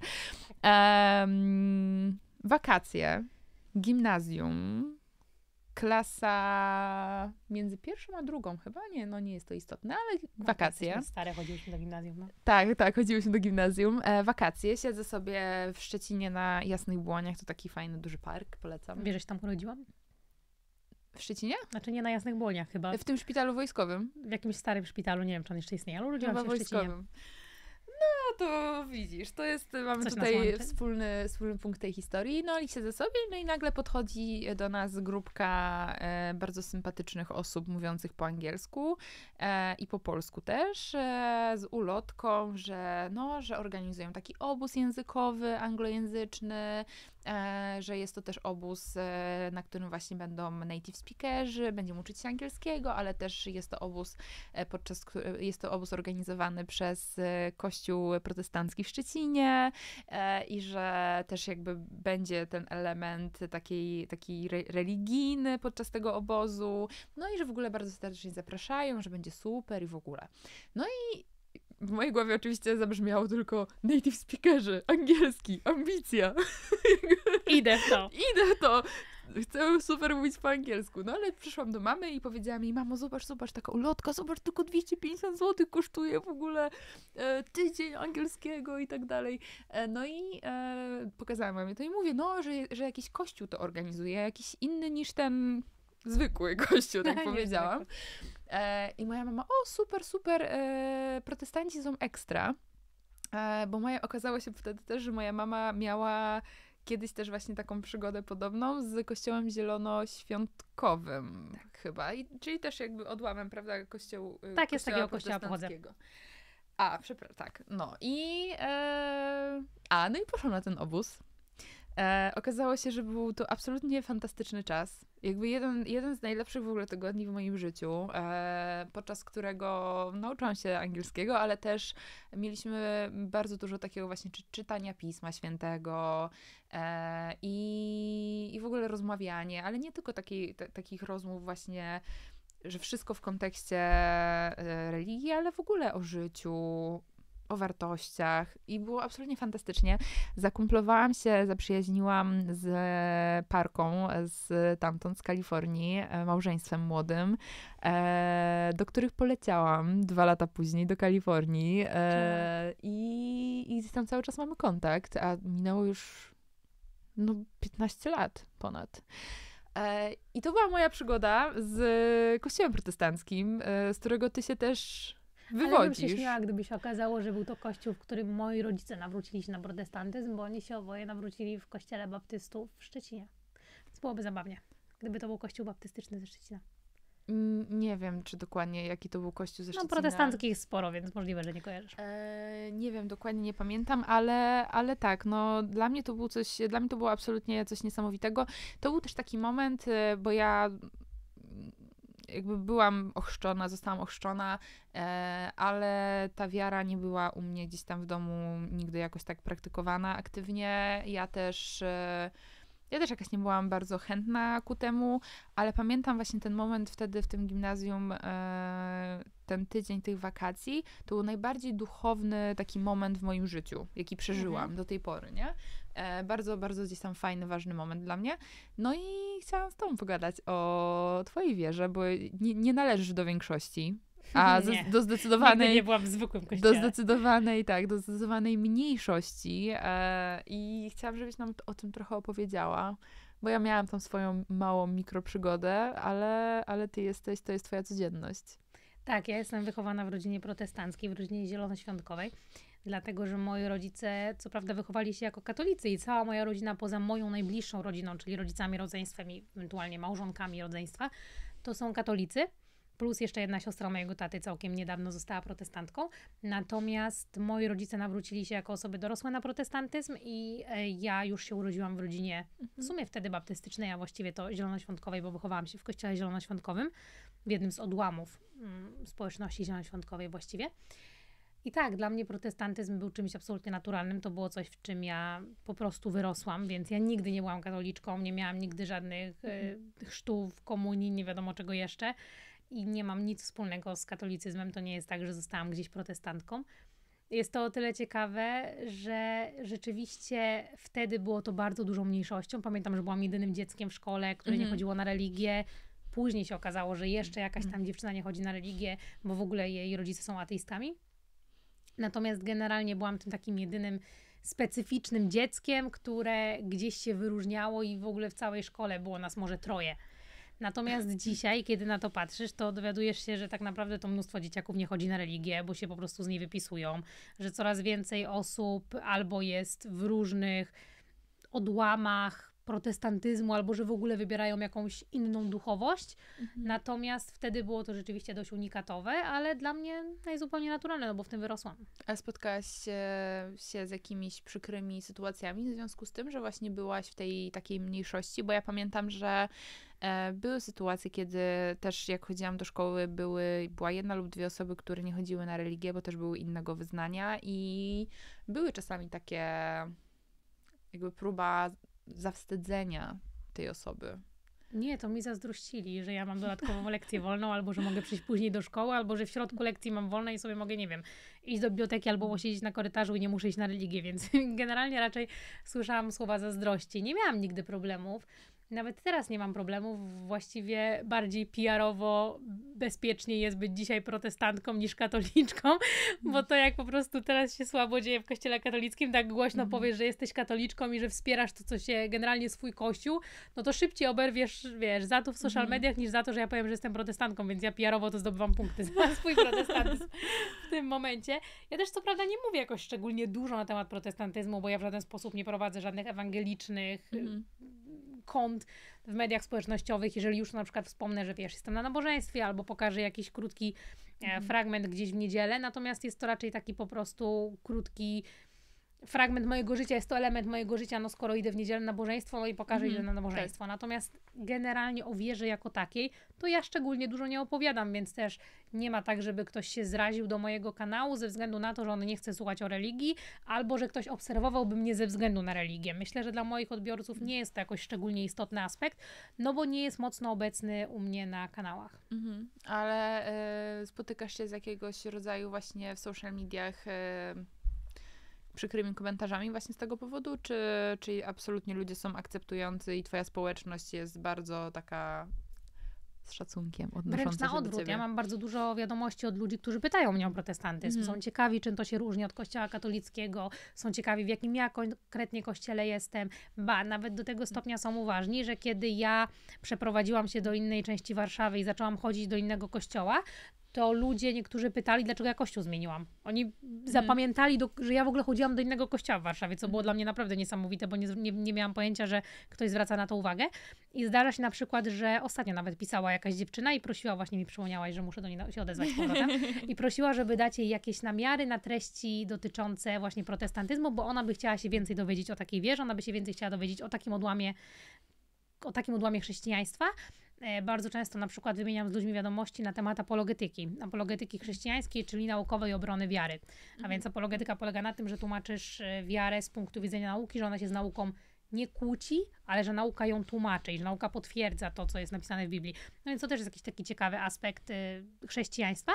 Um, wakacje, gimnazjum, klasa między pierwszą a drugą chyba, nie, no nie jest to istotne, ale no, tak, wakacje. Stare, chodziłyśmy do gimnazjum. No. Tak, tak, chodziłyśmy do gimnazjum. E, wakacje, siedzę sobie w Szczecinie na Jasnych Błoniach, to taki fajny, duży park, polecam. Wiesz, tam urodziłam? W Szczecinie? Znaczy nie na Jasnych Błoniach chyba. W tym szpitalu wojskowym. W jakimś starym szpitalu, nie wiem, czy on jeszcze istnieje, ale urodziłam Chyba się w Szczecinie to widzisz, to jest, mamy Coś tutaj wspólny, wspólny punkt tej historii. No i siedzę sobie, no i nagle podchodzi do nas grupka e, bardzo sympatycznych osób mówiących po angielsku e, i po polsku też, e, z ulotką, że no, że organizują taki obóz językowy, anglojęzyczny, E, że jest to też obóz, e, na którym właśnie będą native speakerzy, będzie uczyć się angielskiego, ale też jest to obóz, e, podczas jest to obóz organizowany przez Kościół protestancki w Szczecinie i że też jakby będzie ten element takiej, taki religijny podczas tego obozu, no i że w ogóle bardzo serdecznie zapraszają, że będzie super i w ogóle. No i w mojej głowie oczywiście zabrzmiało tylko native speakerzy, angielski, ambicja. Idę w to. Idę w to. Chcę super mówić po angielsku. No ale przyszłam do mamy i powiedziała mi, mamo, zobacz, zobacz, taka ulotka, zobacz, tylko 250 zł kosztuje w ogóle e, tydzień angielskiego i tak dalej. E, no i e, pokazała mamie to i mówię, no, że, że jakiś kościół to organizuje, jakiś inny niż ten zwykły gościu, tak powiedziałam. E, I moja mama, o super, super, e, protestanci są ekstra. E, bo moja, okazało się wtedy też, że moja mama miała kiedyś też właśnie taką przygodę podobną z kościołem zielonoświątkowym tak. chyba. I, czyli też jakby odłamem, prawda, kościołu y, Tak, jest takiego kościoła pochodzę. A, przepraszam, tak, no i... E, a, no i poszłam na ten obóz E, okazało się, że był to absolutnie fantastyczny czas. Jakby jeden, jeden z najlepszych w ogóle tygodni w moim życiu, e, podczas którego nauczyłam się angielskiego, ale też mieliśmy bardzo dużo takiego właśnie czy, czytania Pisma Świętego e, i, i w ogóle rozmawianie, ale nie tylko taki, t, takich rozmów właśnie że wszystko w kontekście e, religii, ale w ogóle o życiu, o wartościach i było absolutnie fantastycznie. Zakumplowałam się, zaprzyjaźniłam z parką z tamtą z Kalifornii, e, małżeństwem młodym, e, do których poleciałam dwa lata później do Kalifornii e, tak. i, i tam cały czas mamy kontakt, a minęło już no 15 lat ponad. I to była moja przygoda z kościołem protestanckim, z którego ty się też wywodzisz. Ale bym się śmiała, gdyby się okazało, że był to kościół, w którym moi rodzice nawrócili się na protestantyzm, bo oni się oboje nawrócili w kościele baptystów w Szczecinie. Więc byłoby zabawnie, gdyby to był kościół baptystyczny ze Szczecina. Mm, nie wiem, czy dokładnie jaki to był kościół ze no, Szczecina. No protestanckich jest sporo, więc możliwe, że nie kojarzysz. E, nie wiem, dokładnie nie pamiętam, ale, ale tak, no dla mnie to było coś, dla mnie to było absolutnie coś niesamowitego. To był też taki moment, e, bo ja jakby byłam ochrzczona, zostałam ochrzczona, e, ale ta wiara nie była u mnie gdzieś tam w domu nigdy jakoś tak praktykowana aktywnie. Ja też. E, ja też jakaś nie byłam bardzo chętna ku temu, ale pamiętam właśnie ten moment wtedy w tym gimnazjum, e, ten tydzień tych wakacji, to był najbardziej duchowny taki moment w moim życiu, jaki przeżyłam mhm. do tej pory, nie? E, bardzo, bardzo gdzieś tam fajny, ważny moment dla mnie. No i chciałam z Tobą pogadać o Twojej wierze, bo nie, nie należysz do większości. A nie, do zdecydowanej. Nie byłam w zwykłym kościele. Do zdecydowanej, tak, do zdecydowanej mniejszości. E, I chciałam, żebyś nam o tym trochę opowiedziała, bo ja miałam tam swoją małą mikroprzygodę, ale, ale ty jesteś, to jest Twoja codzienność. Tak, ja jestem wychowana w rodzinie protestanckiej, w rodzinie zielonoświątkowej dlatego że moi rodzice, co prawda, wychowali się jako katolicy i cała moja rodzina, poza moją najbliższą rodziną, czyli rodzicami rodzeństwem i ewentualnie małżonkami rodzeństwa, to są katolicy. Plus jeszcze jedna siostra mojego taty całkiem niedawno została protestantką. Natomiast moi rodzice nawrócili się jako osoby dorosłe na protestantyzm i e, ja już się urodziłam w rodzinie w sumie wtedy baptystycznej, a właściwie to zielonoświątkowej, bo wychowałam się w kościele zielonoświątkowym, w jednym z odłamów mm, społeczności zielonoświątkowej właściwie. I tak, dla mnie protestantyzm był czymś absolutnie naturalnym, to było coś, w czym ja po prostu wyrosłam, więc ja nigdy nie byłam katoliczką, nie miałam nigdy żadnych y, chrztów, komunii, nie wiadomo czego jeszcze i nie mam nic wspólnego z katolicyzmem, to nie jest tak, że zostałam gdzieś protestantką. Jest to o tyle ciekawe, że rzeczywiście wtedy było to bardzo dużą mniejszością. Pamiętam, że byłam jedynym dzieckiem w szkole, które nie mhm. chodziło na religię, później się okazało, że jeszcze jakaś tam mhm. dziewczyna nie chodzi na religię, bo w ogóle jej rodzice są ateistami. Natomiast generalnie byłam tym takim jedynym specyficznym dzieckiem, które gdzieś się wyróżniało i w ogóle w całej szkole było nas może troje. Natomiast dzisiaj, kiedy na to patrzysz, to dowiadujesz się, że tak naprawdę to mnóstwo dzieciaków nie chodzi na religię, bo się po prostu z niej wypisują, że coraz więcej osób albo jest w różnych odłamach protestantyzmu, albo że w ogóle wybierają jakąś inną duchowość. Mhm. Natomiast wtedy było to rzeczywiście dość unikatowe, ale dla mnie najzupełnie naturalne, no bo w tym wyrosłam. A spotkałaś się, się z jakimiś przykrymi sytuacjami w związku z tym, że właśnie byłaś w tej takiej mniejszości? Bo ja pamiętam, że e, były sytuacje, kiedy też jak chodziłam do szkoły, były, była jedna lub dwie osoby, które nie chodziły na religię, bo też były innego wyznania i były czasami takie jakby próba zawstydzenia tej osoby. Nie, to mi zazdrościli, że ja mam dodatkową lekcję wolną, albo że mogę przyjść później do szkoły, albo że w środku lekcji mam wolne i sobie mogę, nie wiem, iść do biblioteki albo siedzieć na korytarzu i nie muszę iść na religię, więc generalnie raczej słyszałam słowa zazdrości. Nie miałam nigdy problemów nawet teraz nie mam problemów. Właściwie bardziej PR-owo bezpiecznie jest być dzisiaj protestantką niż katoliczką, mm. bo to jak po prostu teraz się słabo dzieje w kościele katolickim, tak głośno mhm. powiesz, że jesteś katoliczką i że wspierasz to, co się generalnie swój kościół, no to szybciej oberwiesz, wiesz, za to w social mhm. mediach niż za to, że ja powiem, że jestem protestantką, więc ja PR-owo to zdobywam punkty za swój protestantyzm w tym momencie. Ja też co prawda nie mówię jakoś szczególnie dużo na temat protestantyzmu, bo ja w żaden sposób nie prowadzę żadnych ewangelicznych mhm kont w mediach społecznościowych, jeżeli już na przykład wspomnę, że wiesz, jestem na nabożeństwie albo pokażę jakiś krótki e, mhm. fragment gdzieś w niedzielę, natomiast jest to raczej taki po prostu krótki fragment mojego życia, jest to element mojego życia, no skoro idę w niedzielę na bożeństwo, no i pokażę, mm. idę na nabożeństwo. Tak. Natomiast generalnie o wierze jako takiej, to ja szczególnie dużo nie opowiadam, więc też nie ma tak, żeby ktoś się zraził do mojego kanału ze względu na to, że on nie chce słuchać o religii, albo że ktoś obserwowałby mnie ze względu na religię. Myślę, że dla moich odbiorców nie jest to jakoś szczególnie istotny aspekt, no bo nie jest mocno obecny u mnie na kanałach. Mhm. Ale y, spotykasz się z jakiegoś rodzaju właśnie w social mediach... Y przykrymi komentarzami właśnie z tego powodu, czy, czy absolutnie ludzie są akceptujący i twoja społeczność jest bardzo taka z szacunkiem odnosząca Wręcz na odwrót. Ja mam bardzo dużo wiadomości od ludzi, którzy pytają mnie o protestantyzm. Mm. Są ciekawi, czym to się różni od kościoła katolickiego. Są ciekawi, w jakim ja konkretnie kościele jestem. Ba, nawet do tego stopnia są uważni, że kiedy ja przeprowadziłam się do innej części Warszawy i zaczęłam chodzić do innego kościoła, to ludzie niektórzy pytali, dlaczego ja kościół zmieniłam. Oni mhm. zapamiętali, do, że ja w ogóle chodziłam do innego kościoła w Warszawie, co było mhm. dla mnie naprawdę niesamowite, bo nie, nie, nie, miałam pojęcia, że ktoś zwraca na to uwagę. I zdarza się na przykład, że ostatnio nawet pisała jakaś dziewczyna i prosiła, właśnie mi przypomniałaś, że muszę do niej się odezwać powrotem, i prosiła, żeby dać jej jakieś namiary na treści dotyczące właśnie protestantyzmu, bo ona by chciała się więcej dowiedzieć o takiej wierze, ona by się więcej chciała dowiedzieć o takim odłamie o takim odłamie chrześcijaństwa, E, bardzo często na przykład wymieniam z ludźmi wiadomości na temat apologetyki, apologetyki chrześcijańskiej, czyli naukowej obrony wiary. A mhm. więc apologetyka polega na tym, że tłumaczysz e, wiarę z punktu widzenia nauki, że ona się z nauką nie kłóci, ale że nauka ją tłumaczy i że nauka potwierdza to, co jest napisane w Biblii. No więc to też jest jakiś taki ciekawy aspekt e, chrześcijaństwa.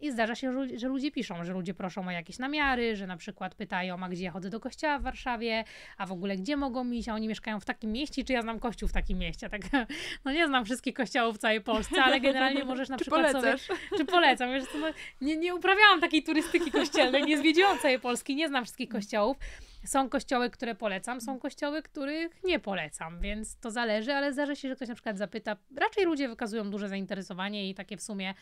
I zdarza się, że ludzie piszą, że ludzie proszą o jakieś namiary, że na przykład pytają, a gdzie ja chodzę do kościoła w Warszawie, a w ogóle gdzie mogą iść, a oni mieszkają w takim mieście, czy ja znam kościół w takim mieście. Tak, no nie znam wszystkich kościołów w całej Polsce, ale generalnie możesz na czy przykład polecasz? sobie... Czy polecam? Wiesz, co, no, nie, nie uprawiałam takiej turystyki kościelnej, nie zwiedziłam całej Polski, nie znam wszystkich kościołów. Są kościoły, które polecam, są kościoły, których nie polecam, więc to zależy, ale zdarza się, że ktoś na przykład zapyta. Raczej ludzie wykazują duże zainteresowanie i takie w sumie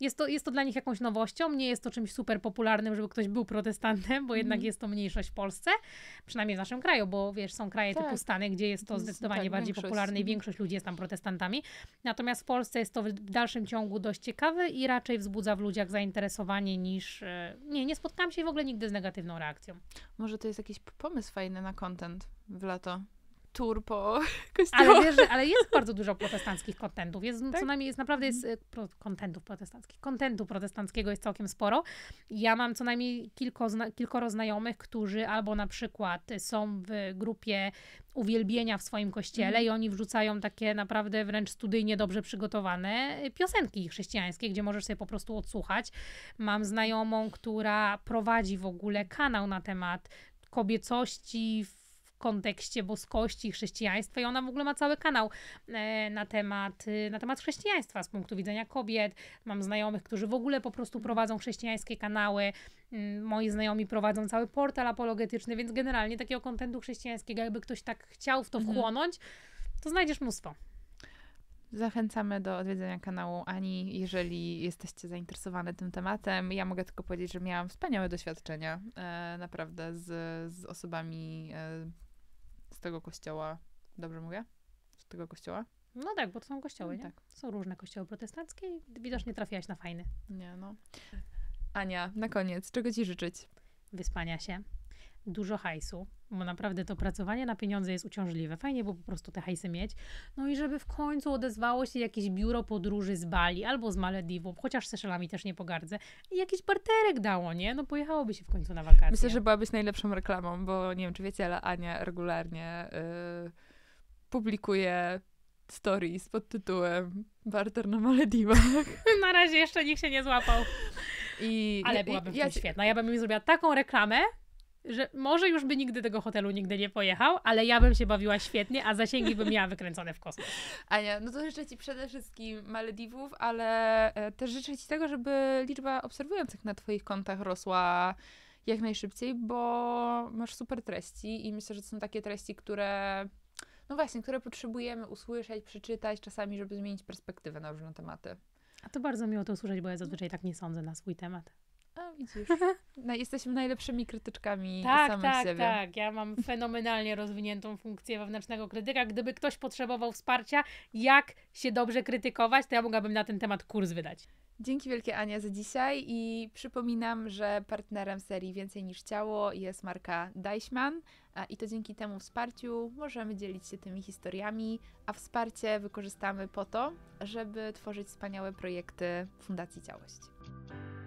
jest to, jest to dla nich jakąś nowością, nie jest to czymś super popularnym, żeby ktoś był protestantem, bo jednak mm. jest to mniejszość w Polsce, przynajmniej w naszym kraju, bo wiesz, są kraje tak. typu Stany, gdzie jest to zdecydowanie tak, bardziej większość. popularne i mhm. większość ludzi jest tam protestantami. Natomiast w Polsce jest to w dalszym ciągu dość ciekawe i raczej wzbudza w ludziach zainteresowanie niż. E, nie, nie spotkałam się w ogóle nigdy z negatywną reakcją. Może to jest jakiś pomysł fajny na content w lato tur po kościołach. Ale wiesz, ale jest bardzo dużo protestanckich kontentów. Jest, no, tak? Co najmniej jest naprawdę jest mhm. e, pro, kontentów protestanckich. Kontentu protestanckiego jest całkiem sporo. Ja mam co najmniej kilko, kilkoro znajomych, którzy albo na przykład są w grupie uwielbienia w swoim kościele mm. i oni wrzucają takie naprawdę wręcz studyjnie dobrze przygotowane piosenki chrześcijańskie, gdzie możesz sobie po prostu odsłuchać. Mam znajomą, która prowadzi w ogóle kanał na temat kobiecości w kontekście boskości, chrześcijaństwa i ona w ogóle ma cały kanał e, na temat, y, na temat chrześcijaństwa z punktu widzenia kobiet. Mam znajomych, którzy w ogóle po prostu prowadzą chrześcijańskie kanały. Mm, moi znajomi prowadzą cały portal apologetyczny, więc generalnie takiego kontentu chrześcijańskiego, jakby ktoś tak chciał w to mhm. wchłonąć, to znajdziesz mnóstwo. Zachęcamy do odwiedzenia kanału Ani, jeżeli jesteście zainteresowane tym tematem. Ja mogę tylko powiedzieć, że miałam wspaniałe doświadczenia e, naprawdę z, z osobami e, z tego kościoła. Dobrze mówię? Z tego kościoła? No tak, bo to są kościoły, mm, nie? Tak. Są różne kościoły protestanckie i widocznie tak. trafiłaś na fajny. Nie, no. Ania, na koniec, czego ci życzyć? Wyspania się, dużo hajsu, bo naprawdę to pracowanie na pieniądze jest uciążliwe. Fajnie było po prostu te hajsy mieć. No i żeby w końcu odezwało się jakieś biuro podróży z Bali albo z Malediwów, chociaż Seszelami też nie pogardzę, i jakiś barterek dało, nie? No pojechałoby się w końcu na wakacje. Myślę, że byłabyś najlepszą reklamą, bo nie wiem, czy wiecie, ale Ania regularnie yy, publikuje stories pod tytułem Barter na Malediwach. na razie jeszcze nikt się nie złapał. I, Ale byłabym ja, ja, świetna. Ja bym mi zrobiła taką reklamę, że może już by nigdy tego hotelu nigdy nie pojechał, ale ja bym się bawiła świetnie, a zasięgi bym miała wykręcone w kosmos. Ania, no to życzę Ci przede wszystkim Malediwów, ale e, też życzę Ci tego, żeby liczba obserwujących na Twoich kontach rosła jak najszybciej, bo masz super treści i myślę, że to są takie treści, które no właśnie, które potrzebujemy usłyszeć, przeczytać czasami, żeby zmienić perspektywę na różne tematy. A to bardzo miło to usłyszeć, bo ja zazwyczaj tak nie sądzę na swój temat. A widzisz. No, jesteśmy najlepszymi krytyczkami tak, tak, siebie. Tak, tak, Ja mam fenomenalnie rozwiniętą funkcję wewnętrznego krytyka. Gdyby ktoś potrzebował wsparcia, jak się dobrze krytykować, to ja mogłabym na ten temat kurs wydać. Dzięki wielkie Ania za dzisiaj i przypominam, że partnerem serii Więcej niż ciało jest marka Deichmann i to dzięki temu wsparciu możemy dzielić się tymi historiami, a wsparcie wykorzystamy po to, żeby tworzyć wspaniałe projekty Fundacji Ciałość.